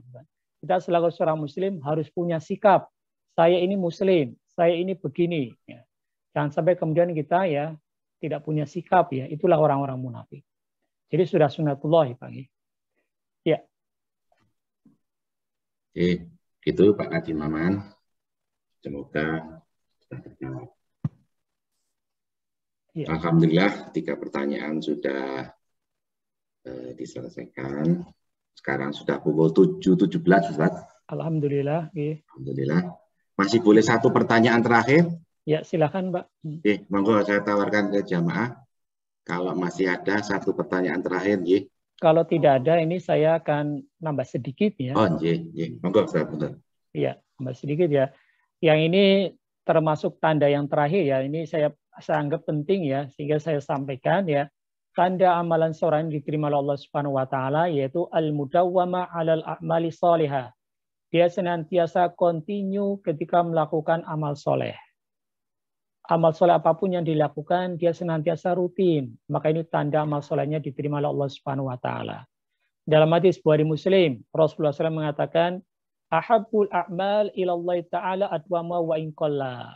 Kita selaku seorang muslim harus punya sikap, saya ini muslim, saya ini begini. Ya. Jangan sampai kemudian kita ya tidak punya sikap ya, itulah orang-orang munafik. Jadi sudah sunatullah ya Ya. Oke. Itu Pak Kadin Maman. Semoga sudah terjawab. Ya. Alhamdulillah tiga pertanyaan sudah eh, diselesaikan. Sekarang sudah pukul 7.17 Ustaz. Alhamdulillah. Ya. Alhamdulillah. Masih boleh satu pertanyaan terakhir? Ya, silakan, Pak. Eh, monggo saya tawarkan ke jamaah. Kalau masih ada satu pertanyaan terakhir, ya. Kalau tidak ada ini saya akan nambah sedikit ya. Oh, iya, iya. Monggo benar. Iya, nambah sedikit ya. Yang ini termasuk tanda yang terakhir ya. Ini saya saya anggap penting ya sehingga saya sampaikan ya. Tanda amalan seorang yang diterima oleh Allah Subhanahu wa taala yaitu al-mudawwama 'alal a'mali salihah. Dia senantiasa continue ketika melakukan amal soleh amal soleh apapun yang dilakukan dia senantiasa rutin maka ini tanda amal solehnya diterima oleh Allah Subhanahu wa taala dalam hadis Bukhari Muslim Rasulullah SAW mengatakan ahabul a'mal ilallah taala adwama wa inkalla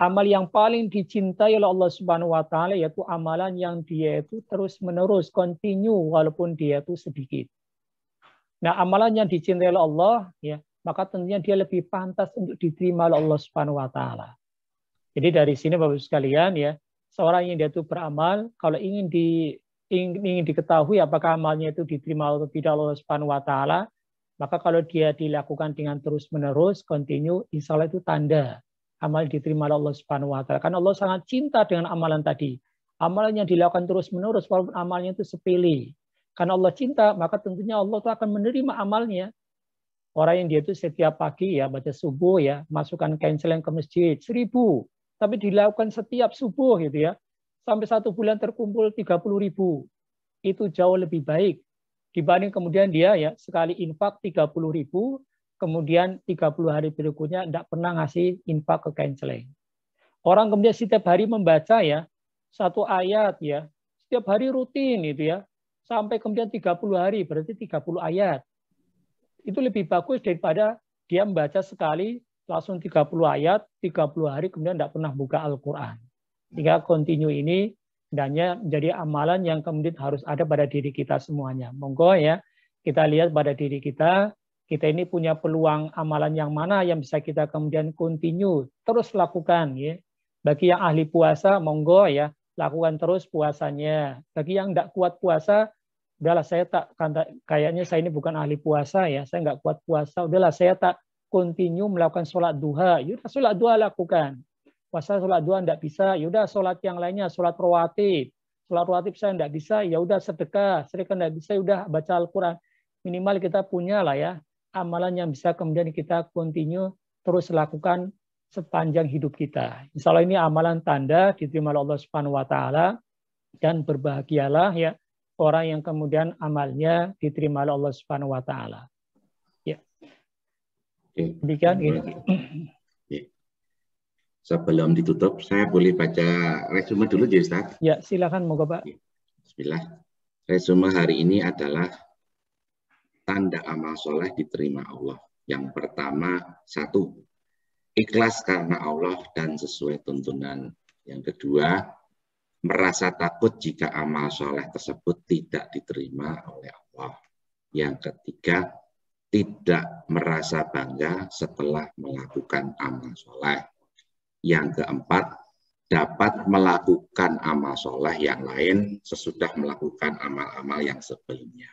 amal yang paling dicintai oleh Allah Subhanahu wa taala yaitu amalan yang dia itu terus menerus continue walaupun dia itu sedikit nah amalan yang dicintai oleh Allah ya maka tentunya dia lebih pantas untuk diterima oleh Allah Subhanahu wa taala jadi dari sini Bapak Ibu sekalian ya, seorang yang dia itu beramal kalau ingin di ingin, ingin diketahui apakah amalnya itu diterima atau tidak oleh Subhanahu wa taala, maka kalau dia dilakukan dengan terus-menerus continue, insya Allah itu tanda amal diterima oleh Allah Subhanahu wa taala. Karena Allah sangat cinta dengan amalan tadi. Amalan yang dilakukan terus-menerus walaupun amalnya itu sepele. Karena Allah cinta, maka tentunya Allah itu akan menerima amalnya. Orang yang dia itu setiap pagi ya baca subuh ya masukkan kain ke masjid seribu tapi dilakukan setiap subuh gitu ya. Sampai satu bulan terkumpul 30 ribu. Itu jauh lebih baik dibanding kemudian dia ya sekali infak 30 ribu, kemudian 30 hari berikutnya tidak pernah ngasih infak ke canceling. Orang kemudian setiap hari membaca ya satu ayat ya, setiap hari rutin itu ya, sampai kemudian 30 hari berarti 30 ayat. Itu lebih bagus daripada dia membaca sekali langsung 30 ayat, 30 hari kemudian tidak pernah buka Al-Quran. Sehingga continue ini sebenarnya menjadi amalan yang kemudian harus ada pada diri kita semuanya. Monggo ya, kita lihat pada diri kita, kita ini punya peluang amalan yang mana yang bisa kita kemudian continue, terus lakukan ya. Bagi yang ahli puasa, monggo ya, lakukan terus puasanya. Bagi yang tidak kuat puasa, udahlah saya tak kayaknya saya ini bukan ahli puasa ya, saya nggak kuat puasa, udahlah saya tak continue melakukan sholat duha. Yaudah sholat duha lakukan. Puasa sholat duha tidak bisa, yaudah sholat yang lainnya, sholat rawatib. Sholat rawatib saya tidak bisa, Yaudah sedekah. Sedekah tidak bisa, Yaudah baca Al-Quran. Minimal kita punya lah ya amalan yang bisa kemudian kita continue terus lakukan sepanjang hidup kita. Insya Allah ini amalan tanda diterima oleh Allah Subhanahu Wa Taala dan berbahagialah ya orang yang kemudian amalnya diterima oleh Allah Subhanahu Wa Taala. Demikian gitu. Sebelum ditutup, saya boleh baca resume dulu ya Ustaz? Ya, silakan moga Pak. Iya. Bismillah. Resume hari ini adalah tanda amal soleh diterima Allah. Yang pertama, satu, ikhlas karena Allah dan sesuai tuntunan. Yang kedua, merasa takut jika amal soleh tersebut tidak diterima oleh Allah. Yang ketiga, tidak merasa bangga setelah melakukan amal soleh. Yang keempat, dapat melakukan amal soleh yang lain sesudah melakukan amal-amal yang sebelumnya.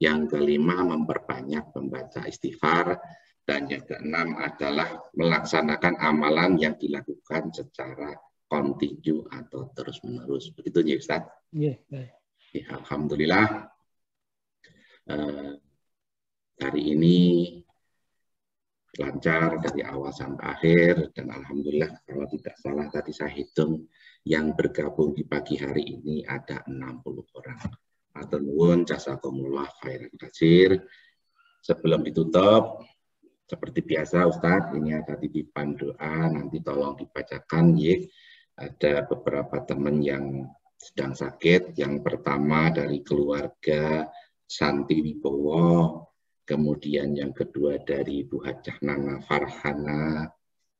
Yang kelima, memperbanyak membaca istighfar. Dan yang keenam adalah melaksanakan amalan yang dilakukan secara kontinu atau terus-menerus. Begitu ya Ustaz? Ya, Ya, Alhamdulillah. Uh, hari ini lancar dari awal sampai akhir dan alhamdulillah kalau tidak salah tadi saya hitung yang bergabung di pagi hari ini ada 60 orang. Atau nuwun jazakumullah khairan kasir. Sebelum ditutup seperti biasa Ustadz ini ada titipan doa nanti tolong dibacakan ya. Ada beberapa teman yang sedang sakit. Yang pertama dari keluarga Santi Wibowo kemudian yang kedua dari Bu Hajah Nana Farhana,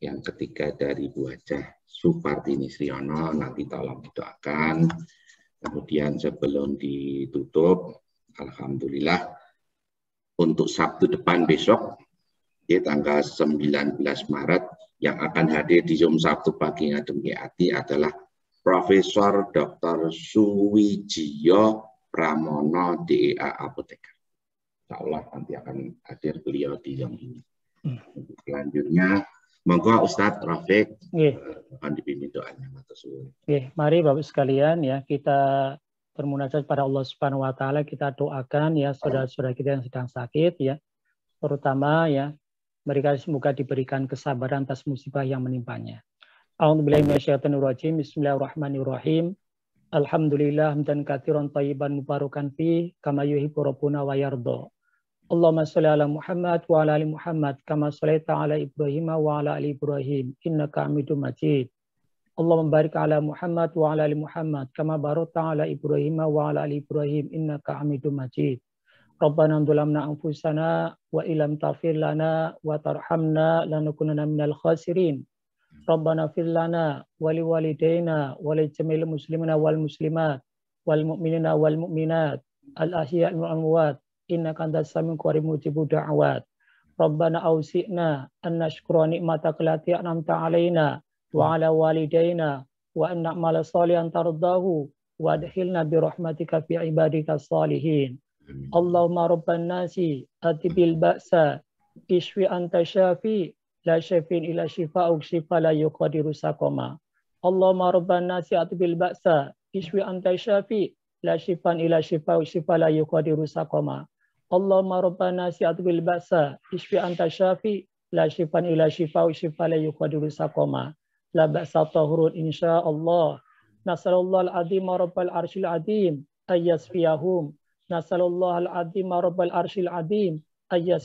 yang ketiga dari Bu Hajah Supartini Sriyono, nanti tolong didoakan. Kemudian sebelum ditutup, Alhamdulillah, untuk Sabtu depan besok, di tanggal 19 Maret, yang akan hadir di Zoom Sabtu pagi Ngadem Yati adalah Profesor Dr. Suwijiyo Pramono DEA Apotekar. Insya Allah nanti akan hadir beliau di jam ini. Hmm. Selanjutnya, monggo Ustadz Rafiq yeah. akan eh, dipimpin doanya. Yeah, mari Bapak sekalian ya kita bermunajat pada Allah Subhanahu wa taala kita doakan ya saudara-saudara kita yang sedang sakit ya terutama ya mereka semoga diberikan kesabaran atas musibah yang menimpanya. Bismillahirrahmanirrahim. Alhamdulillah hamdan katsiran thayyiban mubarakan fi kama yuhibbu rabbuna wa Allahumma sholli ala Muhammad wa ala ali Muhammad kama shallaita ala Ibrahim wa ala ali Ibrahim innaka Hamidum Majid. Allahumma barik ala Muhammad wa ala ali Muhammad kama barakta ala Ibrahim wa ala ali Ibrahim innaka Hamidum Majid. Rabbana dzalamna anfusana wa ilam taghfir lana wa tarhamna lanakunanna minal khasirin. Rabbana fir lana wa liwalidayna wa li muslimina wal muslimat wal mu'minina wal mu'minat al ahya'i wal amwat innaka antas samiu qarib mujibud da'wat Rabbana ausina an nashkura ni'mataka lati an'amta 'alaina wa 'ala walidaina wa an na'mala salihan tardahu wa adkhilna bi rahmatika fi ibadika salihin Allahumma rabban nasi ati bil ba'sa ishfi anta syafi la syafin ila syifa'uk syifa la yuqadiru sakoma Allahumma rabban nasi ati bil ba'sa ishfi anta syafi la syifan ila syifa'uk syifa la yuqadiru sakoma Allahumma rabbana si'atul ba'sa isfi anta syafi la syifan ila syifa syifa la yuqadiru saqoma la ba'sa tahurun insyaallah nasallallahu al-azim ya rabbal arsyil azim fiyahum nasallallahu al-azim ya rabbal arsyil azim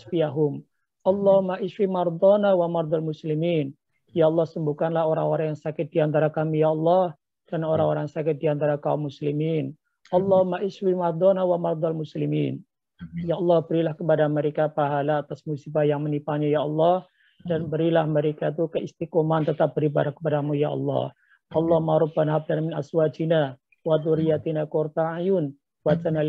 fiyahum Allahumma isfi mardana wa mardal muslimin ya Allah sembuhkanlah orang-orang yang sakit di antara kami ya Allah dan orang-orang sakit di antara kaum muslimin Allahumma isfi mardana wa mardal muslimin Ya Allah, berilah kepada mereka pahala atas musibah yang menimpanya Ya Allah. Dan berilah mereka itu keistiqomahan tetap beribadah kepadamu, Ya Allah. Allah rabbana hab min aswajina wa duriyatina qurrata ayun waj'alna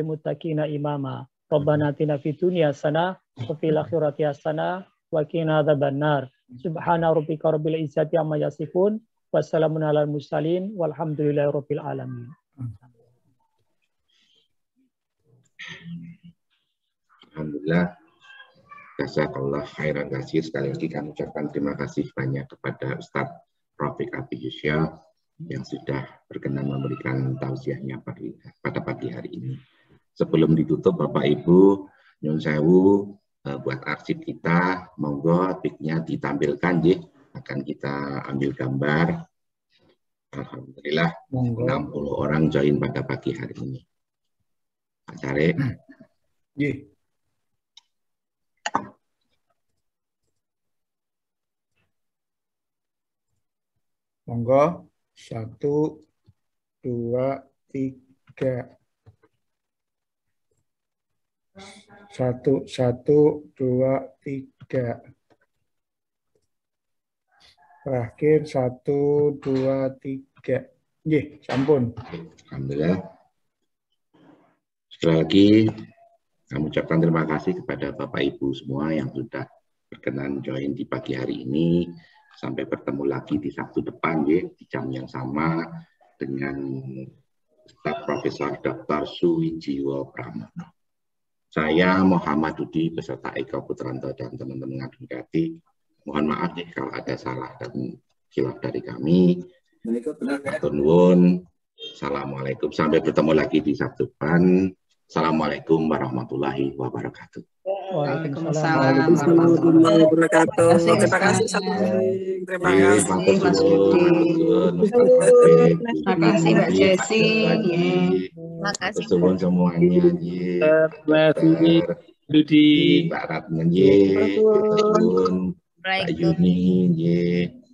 imama. Rabbana atina fitunia sana wa fil akhirati sana wa kina adzabannar. Subhana rabbika rabbil izzati amma yasifun. Wassalamun alal mursalin walhamdulillahi rabbil alamin. Alhamdulillah Jazakallah khairan kasih. Sekali lagi kami ucapkan terima kasih banyak kepada Ustadz Profik Abi Yusya yang sudah berkenan memberikan tausiahnya pada pagi hari ini. Sebelum ditutup, Bapak Ibu, Nyun Sewu, eh, buat arsip kita, monggo piknya ditampilkan, jih. akan kita ambil gambar. Alhamdulillah, monggo. 60 orang join pada pagi hari ini. Pak Cari. Yeah. Monggo. Satu, dua, tiga. Satu, satu, dua, tiga. Terakhir, satu, dua, tiga. Ye, sampun. Alhamdulillah. Sekali lagi, kami ucapkan terima kasih kepada Bapak Ibu semua yang sudah berkenan join di pagi hari ini. Sampai bertemu lagi di Sabtu depan ya, di jam yang sama dengan staf Profesor Dr. Suwijiwo Pramono. Saya Muhammad Dudi beserta Eka Putranto dan teman-teman ngadu Mohon maaf nih kalau ada salah dan hilaf dari kami. Assalamualaikum. Assalamualaikum. Sampai bertemu lagi di Sabtu depan. Assalamualaikum warahmatullahi wabarakatuh. Waalaikumsalam warahmatullahi wabarakatuh. Terima kasih Terima kasih Mas Budi. Iya, Terima kasih Mbak Jesi. Terima kasih. Terima semuanya. Terima kasih Mbak Ratna. Terima kasih Mbak Yuni.